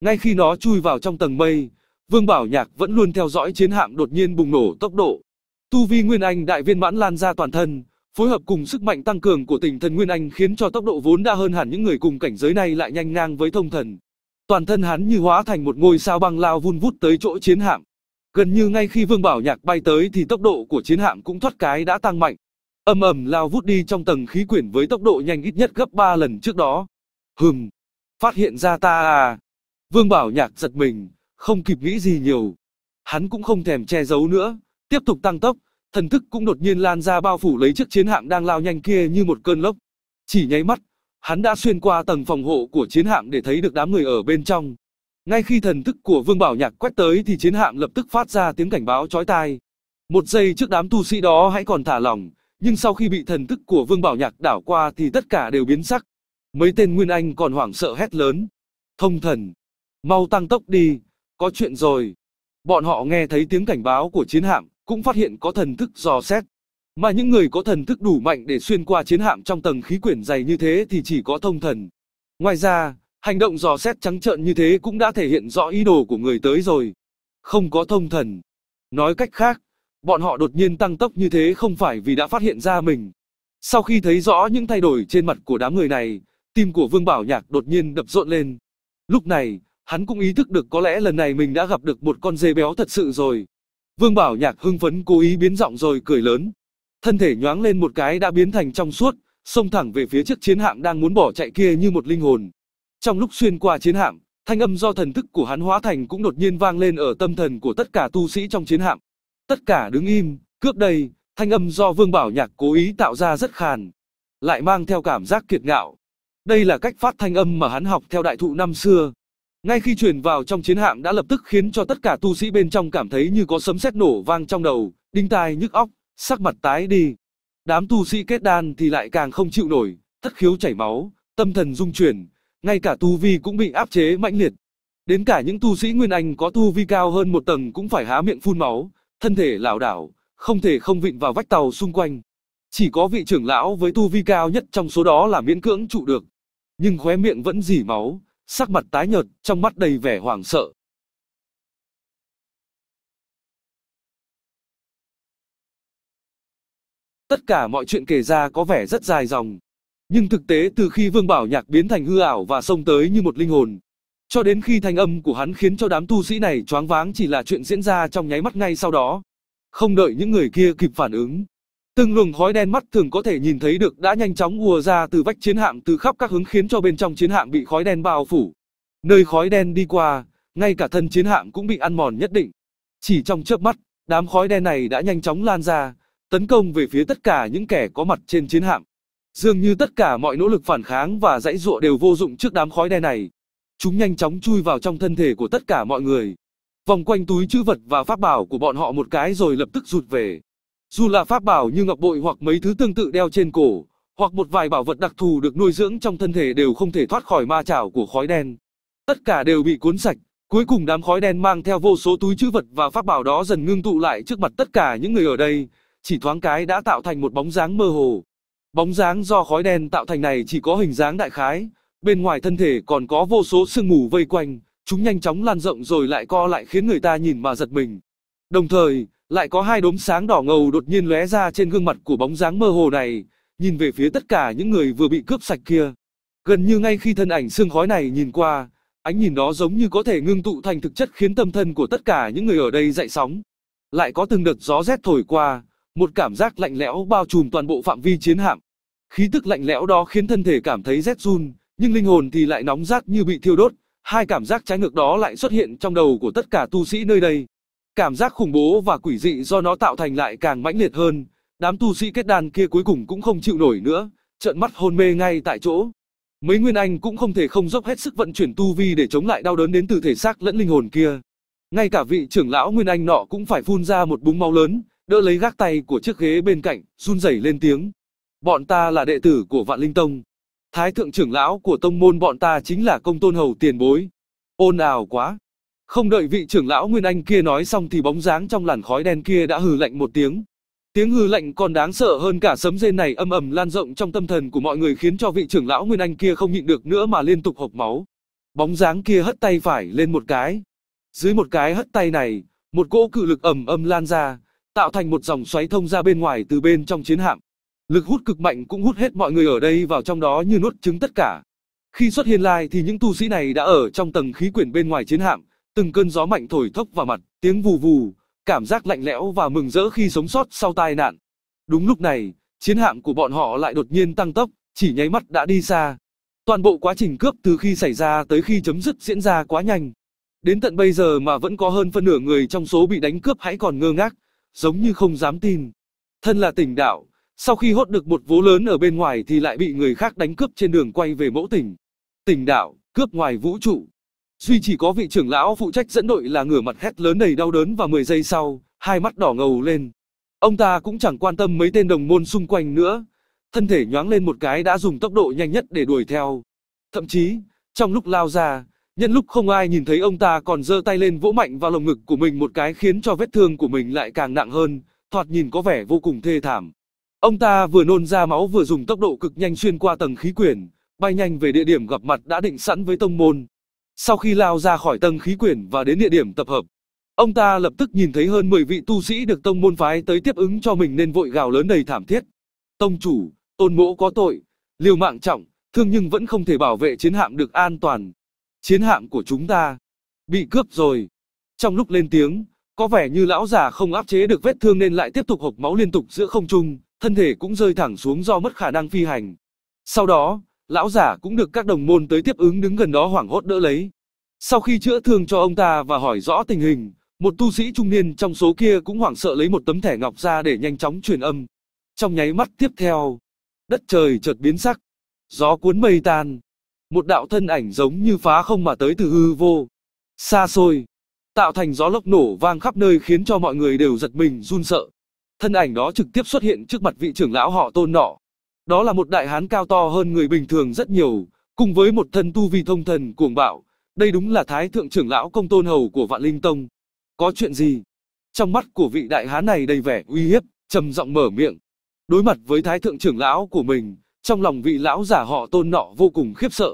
Ngay khi nó chui vào trong tầng mây, Vương Bảo Nhạc vẫn luôn theo dõi chiến hạm đột nhiên bùng nổ tốc độ. Tu vi Nguyên Anh đại viên mãn lan ra toàn thân, Phối hợp cùng sức mạnh tăng cường của tình thần Nguyên Anh khiến cho tốc độ vốn đã hơn hẳn những người cùng cảnh giới này lại nhanh ngang với thông thần. Toàn thân hắn như hóa thành một ngôi sao băng lao vun vút tới chỗ chiến hạm. Gần như ngay khi Vương Bảo Nhạc bay tới thì tốc độ của chiến hạm cũng thoát cái đã tăng mạnh. Âm ầm lao vút đi trong tầng khí quyển với tốc độ nhanh ít nhất gấp 3 lần trước đó. Hừm, phát hiện ra ta à. Vương Bảo Nhạc giật mình, không kịp nghĩ gì nhiều. Hắn cũng không thèm che giấu nữa, tiếp tục tăng tốc, Thần thức cũng đột nhiên lan ra bao phủ lấy chiếc chiến hạm đang lao nhanh kia như một cơn lốc. Chỉ nháy mắt, hắn đã xuyên qua tầng phòng hộ của chiến hạm để thấy được đám người ở bên trong. Ngay khi thần thức của Vương Bảo Nhạc quét tới thì chiến hạm lập tức phát ra tiếng cảnh báo chói tai. Một giây trước đám tu sĩ đó hãy còn thả lỏng, nhưng sau khi bị thần thức của Vương Bảo Nhạc đảo qua thì tất cả đều biến sắc. Mấy tên Nguyên Anh còn hoảng sợ hét lớn. Thông thần, mau tăng tốc đi, có chuyện rồi. Bọn họ nghe thấy tiếng cảnh báo của chiến hạm, cũng phát hiện có thần thức dò xét. Mà những người có thần thức đủ mạnh để xuyên qua chiến hạm trong tầng khí quyển dày như thế thì chỉ có thông thần. Ngoài ra, hành động dò xét trắng trợn như thế cũng đã thể hiện rõ ý đồ của người tới rồi. Không có thông thần. Nói cách khác, bọn họ đột nhiên tăng tốc như thế không phải vì đã phát hiện ra mình. Sau khi thấy rõ những thay đổi trên mặt của đám người này, tim của Vương Bảo Nhạc đột nhiên đập rộn lên. Lúc này, hắn cũng ý thức được có lẽ lần này mình đã gặp được một con dê béo thật sự rồi. Vương Bảo Nhạc hưng phấn cố ý biến giọng rồi cười lớn. Thân thể nhoáng lên một cái đã biến thành trong suốt, xông thẳng về phía trước chiến hạm đang muốn bỏ chạy kia như một linh hồn. Trong lúc xuyên qua chiến hạm, thanh âm do thần thức của hắn hóa thành cũng đột nhiên vang lên ở tâm thần của tất cả tu sĩ trong chiến hạm. Tất cả đứng im, cướp đây, thanh âm do Vương Bảo Nhạc cố ý tạo ra rất khàn, lại mang theo cảm giác kiệt ngạo. Đây là cách phát thanh âm mà hắn học theo đại thụ năm xưa. Ngay khi truyền vào trong chiến hạm đã lập tức khiến cho tất cả tu sĩ bên trong cảm thấy như có sấm sét nổ vang trong đầu, đinh tai nhức óc, sắc mặt tái đi. Đám tu sĩ kết đan thì lại càng không chịu nổi, thất khiếu chảy máu, tâm thần rung chuyển, ngay cả tu vi cũng bị áp chế mạnh liệt. Đến cả những tu sĩ nguyên anh có tu vi cao hơn một tầng cũng phải há miệng phun máu, thân thể lảo đảo, không thể không vịn vào vách tàu xung quanh. Chỉ có vị trưởng lão với tu vi cao nhất trong số đó là miễn cưỡng trụ được, nhưng khóe miệng vẫn dỉ máu, sắc mặt tái nhợt, trong mắt đầy vẻ hoảng sợ. Tất cả mọi chuyện kể ra có vẻ rất dài dòng, nhưng thực tế từ khi Vương Bảo Nhạc biến thành hư ảo và xông tới như một linh hồn, cho đến khi thanh âm của hắn khiến cho đám tu sĩ này choáng váng chỉ là chuyện diễn ra trong nháy mắt ngay sau đó. Không đợi những người kia kịp phản ứng, Từng luồng khói đen mắt thường có thể nhìn thấy được đã nhanh chóng ùa ra từ vách chiến hạm từ khắp các hướng khiến cho bên trong chiến hạm bị khói đen bao phủ. Nơi khói đen đi qua, ngay cả thân chiến hạm cũng bị ăn mòn nhất định. Chỉ trong chớp mắt, đám khói đen này đã nhanh chóng lan ra, tấn công về phía tất cả những kẻ có mặt trên chiến hạm. Dường như tất cả mọi nỗ lực phản kháng và dãy dụa đều vô dụng trước đám khói đen này. Chúng nhanh chóng chui vào trong thân thể của tất cả mọi người. Vòng quanh túi chữ vật và pháp bảo của bọn họ một cái rồi lập tức rụt về dù là pháp bảo như ngọc bội hoặc mấy thứ tương tự đeo trên cổ, hoặc một vài bảo vật đặc thù được nuôi dưỡng trong thân thể đều không thể thoát khỏi ma chảo của khói đen. Tất cả đều bị cuốn sạch, cuối cùng đám khói đen mang theo vô số túi chữ vật và pháp bảo đó dần ngưng tụ lại trước mặt tất cả những người ở đây, chỉ thoáng cái đã tạo thành một bóng dáng mơ hồ. Bóng dáng do khói đen tạo thành này chỉ có hình dáng đại khái, bên ngoài thân thể còn có vô số sương mù vây quanh, chúng nhanh chóng lan rộng rồi lại co lại khiến người ta nhìn mà giật mình. Đồng thời, lại có hai đốm sáng đỏ ngầu đột nhiên lóe ra trên gương mặt của bóng dáng mơ hồ này, nhìn về phía tất cả những người vừa bị cướp sạch kia. Gần như ngay khi thân ảnh xương khói này nhìn qua, ánh nhìn đó giống như có thể ngưng tụ thành thực chất khiến tâm thân của tất cả những người ở đây dậy sóng. Lại có từng đợt gió rét thổi qua, một cảm giác lạnh lẽo bao trùm toàn bộ phạm vi chiến hạm. Khí tức lạnh lẽo đó khiến thân thể cảm thấy rét run, nhưng linh hồn thì lại nóng rát như bị thiêu đốt, hai cảm giác trái ngược đó lại xuất hiện trong đầu của tất cả tu sĩ nơi đây. Cảm giác khủng bố và quỷ dị do nó tạo thành lại càng mãnh liệt hơn, đám tu sĩ kết đàn kia cuối cùng cũng không chịu nổi nữa, trợn mắt hôn mê ngay tại chỗ. Mấy Nguyên Anh cũng không thể không dốc hết sức vận chuyển tu vi để chống lại đau đớn đến từ thể xác lẫn linh hồn kia. Ngay cả vị trưởng lão Nguyên Anh nọ cũng phải phun ra một búng máu lớn, đỡ lấy gác tay của chiếc ghế bên cạnh, run rẩy lên tiếng. Bọn ta là đệ tử của Vạn Linh Tông. Thái thượng trưởng lão của tông môn bọn ta chính là công tôn hầu tiền bối. Ôn ào quá, không đợi vị trưởng lão Nguyên Anh kia nói xong thì bóng dáng trong làn khói đen kia đã hừ lạnh một tiếng. Tiếng hừ lạnh còn đáng sợ hơn cả sấm rên này âm ầm lan rộng trong tâm thần của mọi người khiến cho vị trưởng lão Nguyên Anh kia không nhịn được nữa mà liên tục hộc máu. Bóng dáng kia hất tay phải lên một cái. Dưới một cái hất tay này, một cỗ cự lực ầm ầm lan ra, tạo thành một dòng xoáy thông ra bên ngoài từ bên trong chiến hạm. Lực hút cực mạnh cũng hút hết mọi người ở đây vào trong đó như nuốt trứng tất cả. Khi xuất hiện lai thì những tu sĩ này đã ở trong tầng khí quyển bên ngoài chiến hạm, từng cơn gió mạnh thổi thốc vào mặt, tiếng vù vù, cảm giác lạnh lẽo và mừng rỡ khi sống sót sau tai nạn. Đúng lúc này, chiến hạm của bọn họ lại đột nhiên tăng tốc, chỉ nháy mắt đã đi xa. Toàn bộ quá trình cướp từ khi xảy ra tới khi chấm dứt diễn ra quá nhanh. Đến tận bây giờ mà vẫn có hơn phân nửa người trong số bị đánh cướp hãy còn ngơ ngác, giống như không dám tin. Thân là tỉnh đạo, sau khi hốt được một vố lớn ở bên ngoài thì lại bị người khác đánh cướp trên đường quay về mẫu tỉnh. Tỉnh đạo, cướp ngoài vũ trụ, Duy chỉ có vị trưởng lão phụ trách dẫn đội là ngửa mặt hét lớn đầy đau đớn và 10 giây sau, hai mắt đỏ ngầu lên. Ông ta cũng chẳng quan tâm mấy tên đồng môn xung quanh nữa. Thân thể nhoáng lên một cái đã dùng tốc độ nhanh nhất để đuổi theo. Thậm chí, trong lúc lao ra, nhân lúc không ai nhìn thấy ông ta còn giơ tay lên vỗ mạnh vào lồng ngực của mình một cái khiến cho vết thương của mình lại càng nặng hơn, thoạt nhìn có vẻ vô cùng thê thảm. Ông ta vừa nôn ra máu vừa dùng tốc độ cực nhanh xuyên qua tầng khí quyển, bay nhanh về địa điểm gặp mặt đã định sẵn với tông môn. Sau khi lao ra khỏi tầng khí quyển và đến địa điểm tập hợp, ông ta lập tức nhìn thấy hơn 10 vị tu sĩ được tông môn phái tới tiếp ứng cho mình nên vội gào lớn đầy thảm thiết. Tông chủ, tôn mỗ có tội, liều mạng trọng, thương nhưng vẫn không thể bảo vệ chiến hạm được an toàn. Chiến hạm của chúng ta bị cướp rồi. Trong lúc lên tiếng, có vẻ như lão già không áp chế được vết thương nên lại tiếp tục hộc máu liên tục giữa không trung, thân thể cũng rơi thẳng xuống do mất khả năng phi hành. Sau đó, lão giả cũng được các đồng môn tới tiếp ứng đứng gần đó hoảng hốt đỡ lấy. Sau khi chữa thương cho ông ta và hỏi rõ tình hình, một tu sĩ trung niên trong số kia cũng hoảng sợ lấy một tấm thẻ ngọc ra để nhanh chóng truyền âm. Trong nháy mắt tiếp theo, đất trời chợt biến sắc, gió cuốn mây tan. Một đạo thân ảnh giống như phá không mà tới từ hư vô, xa xôi, tạo thành gió lốc nổ vang khắp nơi khiến cho mọi người đều giật mình run sợ. Thân ảnh đó trực tiếp xuất hiện trước mặt vị trưởng lão họ tôn nọ. Đó là một đại hán cao to hơn người bình thường rất nhiều, cùng với một thân tu vi thông thần cuồng bạo, đây đúng là thái thượng trưởng lão công tôn hầu của Vạn Linh Tông. Có chuyện gì? Trong mắt của vị đại hán này đầy vẻ uy hiếp, trầm giọng mở miệng. Đối mặt với thái thượng trưởng lão của mình, trong lòng vị lão giả họ tôn nọ vô cùng khiếp sợ.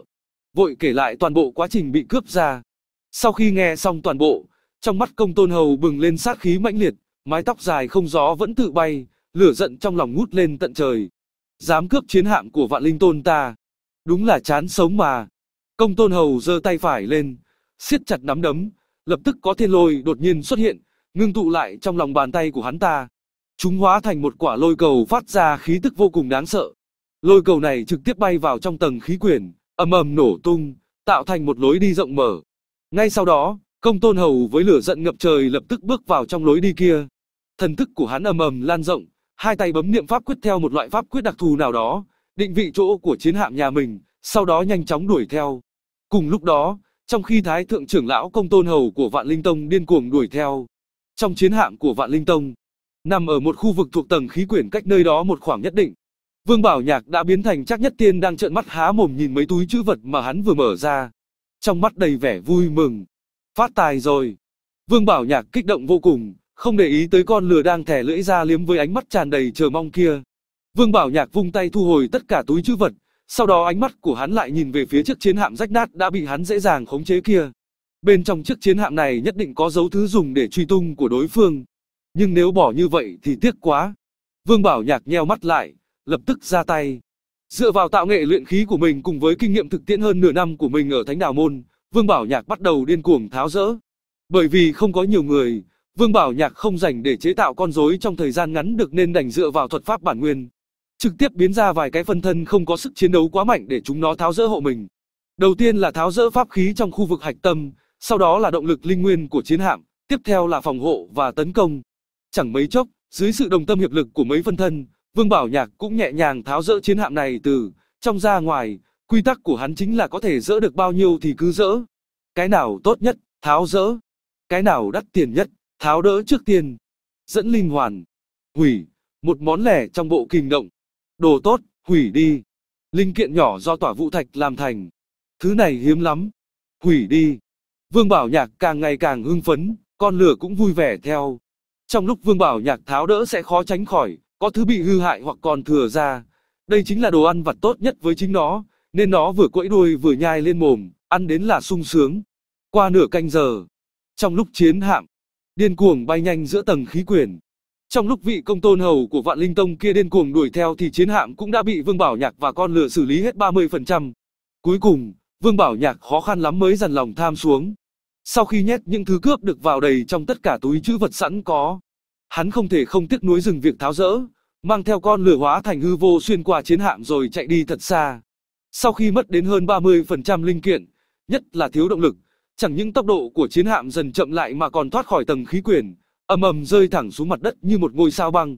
Vội kể lại toàn bộ quá trình bị cướp ra. Sau khi nghe xong toàn bộ, trong mắt công tôn hầu bừng lên sát khí mãnh liệt, mái tóc dài không gió vẫn tự bay, lửa giận trong lòng ngút lên tận trời dám cướp chiến hạm của vạn linh tôn ta. Đúng là chán sống mà. Công tôn hầu giơ tay phải lên, siết chặt nắm đấm, lập tức có thiên lôi đột nhiên xuất hiện, ngưng tụ lại trong lòng bàn tay của hắn ta. Chúng hóa thành một quả lôi cầu phát ra khí tức vô cùng đáng sợ. Lôi cầu này trực tiếp bay vào trong tầng khí quyển, ầm ầm nổ tung, tạo thành một lối đi rộng mở. Ngay sau đó, công tôn hầu với lửa giận ngập trời lập tức bước vào trong lối đi kia. Thần thức của hắn ầm ầm lan rộng, hai tay bấm niệm pháp quyết theo một loại pháp quyết đặc thù nào đó, định vị chỗ của chiến hạm nhà mình, sau đó nhanh chóng đuổi theo. Cùng lúc đó, trong khi Thái Thượng trưởng lão Công Tôn Hầu của Vạn Linh Tông điên cuồng đuổi theo. Trong chiến hạm của Vạn Linh Tông, nằm ở một khu vực thuộc tầng khí quyển cách nơi đó một khoảng nhất định. Vương Bảo Nhạc đã biến thành chắc nhất tiên đang trợn mắt há mồm nhìn mấy túi chữ vật mà hắn vừa mở ra. Trong mắt đầy vẻ vui mừng. Phát tài rồi. Vương Bảo Nhạc kích động vô cùng, không để ý tới con lừa đang thẻ lưỡi ra liếm với ánh mắt tràn đầy chờ mong kia. Vương Bảo Nhạc vung tay thu hồi tất cả túi chữ vật, sau đó ánh mắt của hắn lại nhìn về phía chiếc chiến hạm rách nát đã bị hắn dễ dàng khống chế kia. Bên trong chiếc chiến hạm này nhất định có dấu thứ dùng để truy tung của đối phương. Nhưng nếu bỏ như vậy thì tiếc quá. Vương Bảo Nhạc nheo mắt lại, lập tức ra tay. Dựa vào tạo nghệ luyện khí của mình cùng với kinh nghiệm thực tiễn hơn nửa năm của mình ở Thánh Đào Môn, Vương Bảo Nhạc bắt đầu điên cuồng tháo rỡ. Bởi vì không có nhiều người, Vương Bảo Nhạc không dành để chế tạo con rối trong thời gian ngắn được nên đành dựa vào thuật pháp bản nguyên. Trực tiếp biến ra vài cái phân thân không có sức chiến đấu quá mạnh để chúng nó tháo rỡ hộ mình. Đầu tiên là tháo rỡ pháp khí trong khu vực hạch tâm, sau đó là động lực linh nguyên của chiến hạm, tiếp theo là phòng hộ và tấn công. Chẳng mấy chốc, dưới sự đồng tâm hiệp lực của mấy phân thân, Vương Bảo Nhạc cũng nhẹ nhàng tháo rỡ chiến hạm này từ trong ra ngoài, quy tắc của hắn chính là có thể dỡ được bao nhiêu thì cứ dỡ. Cái nào tốt nhất, tháo dỡ. Cái nào đắt tiền nhất, tháo đỡ trước tiên, dẫn linh hoàn, hủy, một món lẻ trong bộ kình động, đồ tốt, hủy đi, linh kiện nhỏ do tỏa vụ thạch làm thành, thứ này hiếm lắm, hủy đi. Vương Bảo Nhạc càng ngày càng hưng phấn, con lửa cũng vui vẻ theo. Trong lúc Vương Bảo Nhạc tháo đỡ sẽ khó tránh khỏi, có thứ bị hư hại hoặc còn thừa ra. Đây chính là đồ ăn vặt tốt nhất với chính nó, nên nó vừa quẫy đuôi vừa nhai lên mồm, ăn đến là sung sướng. Qua nửa canh giờ, trong lúc chiến hạm, điên cuồng bay nhanh giữa tầng khí quyển. Trong lúc vị công tôn hầu của vạn linh tông kia điên cuồng đuổi theo thì chiến hạm cũng đã bị Vương Bảo Nhạc và con lừa xử lý hết 30%. Cuối cùng, Vương Bảo Nhạc khó khăn lắm mới dằn lòng tham xuống. Sau khi nhét những thứ cướp được vào đầy trong tất cả túi chữ vật sẵn có, hắn không thể không tiếc nuối dừng việc tháo rỡ, mang theo con lừa hóa thành hư vô xuyên qua chiến hạm rồi chạy đi thật xa. Sau khi mất đến hơn 30% linh kiện, nhất là thiếu động lực, chẳng những tốc độ của chiến hạm dần chậm lại mà còn thoát khỏi tầng khí quyển, ầm ầm rơi thẳng xuống mặt đất như một ngôi sao băng.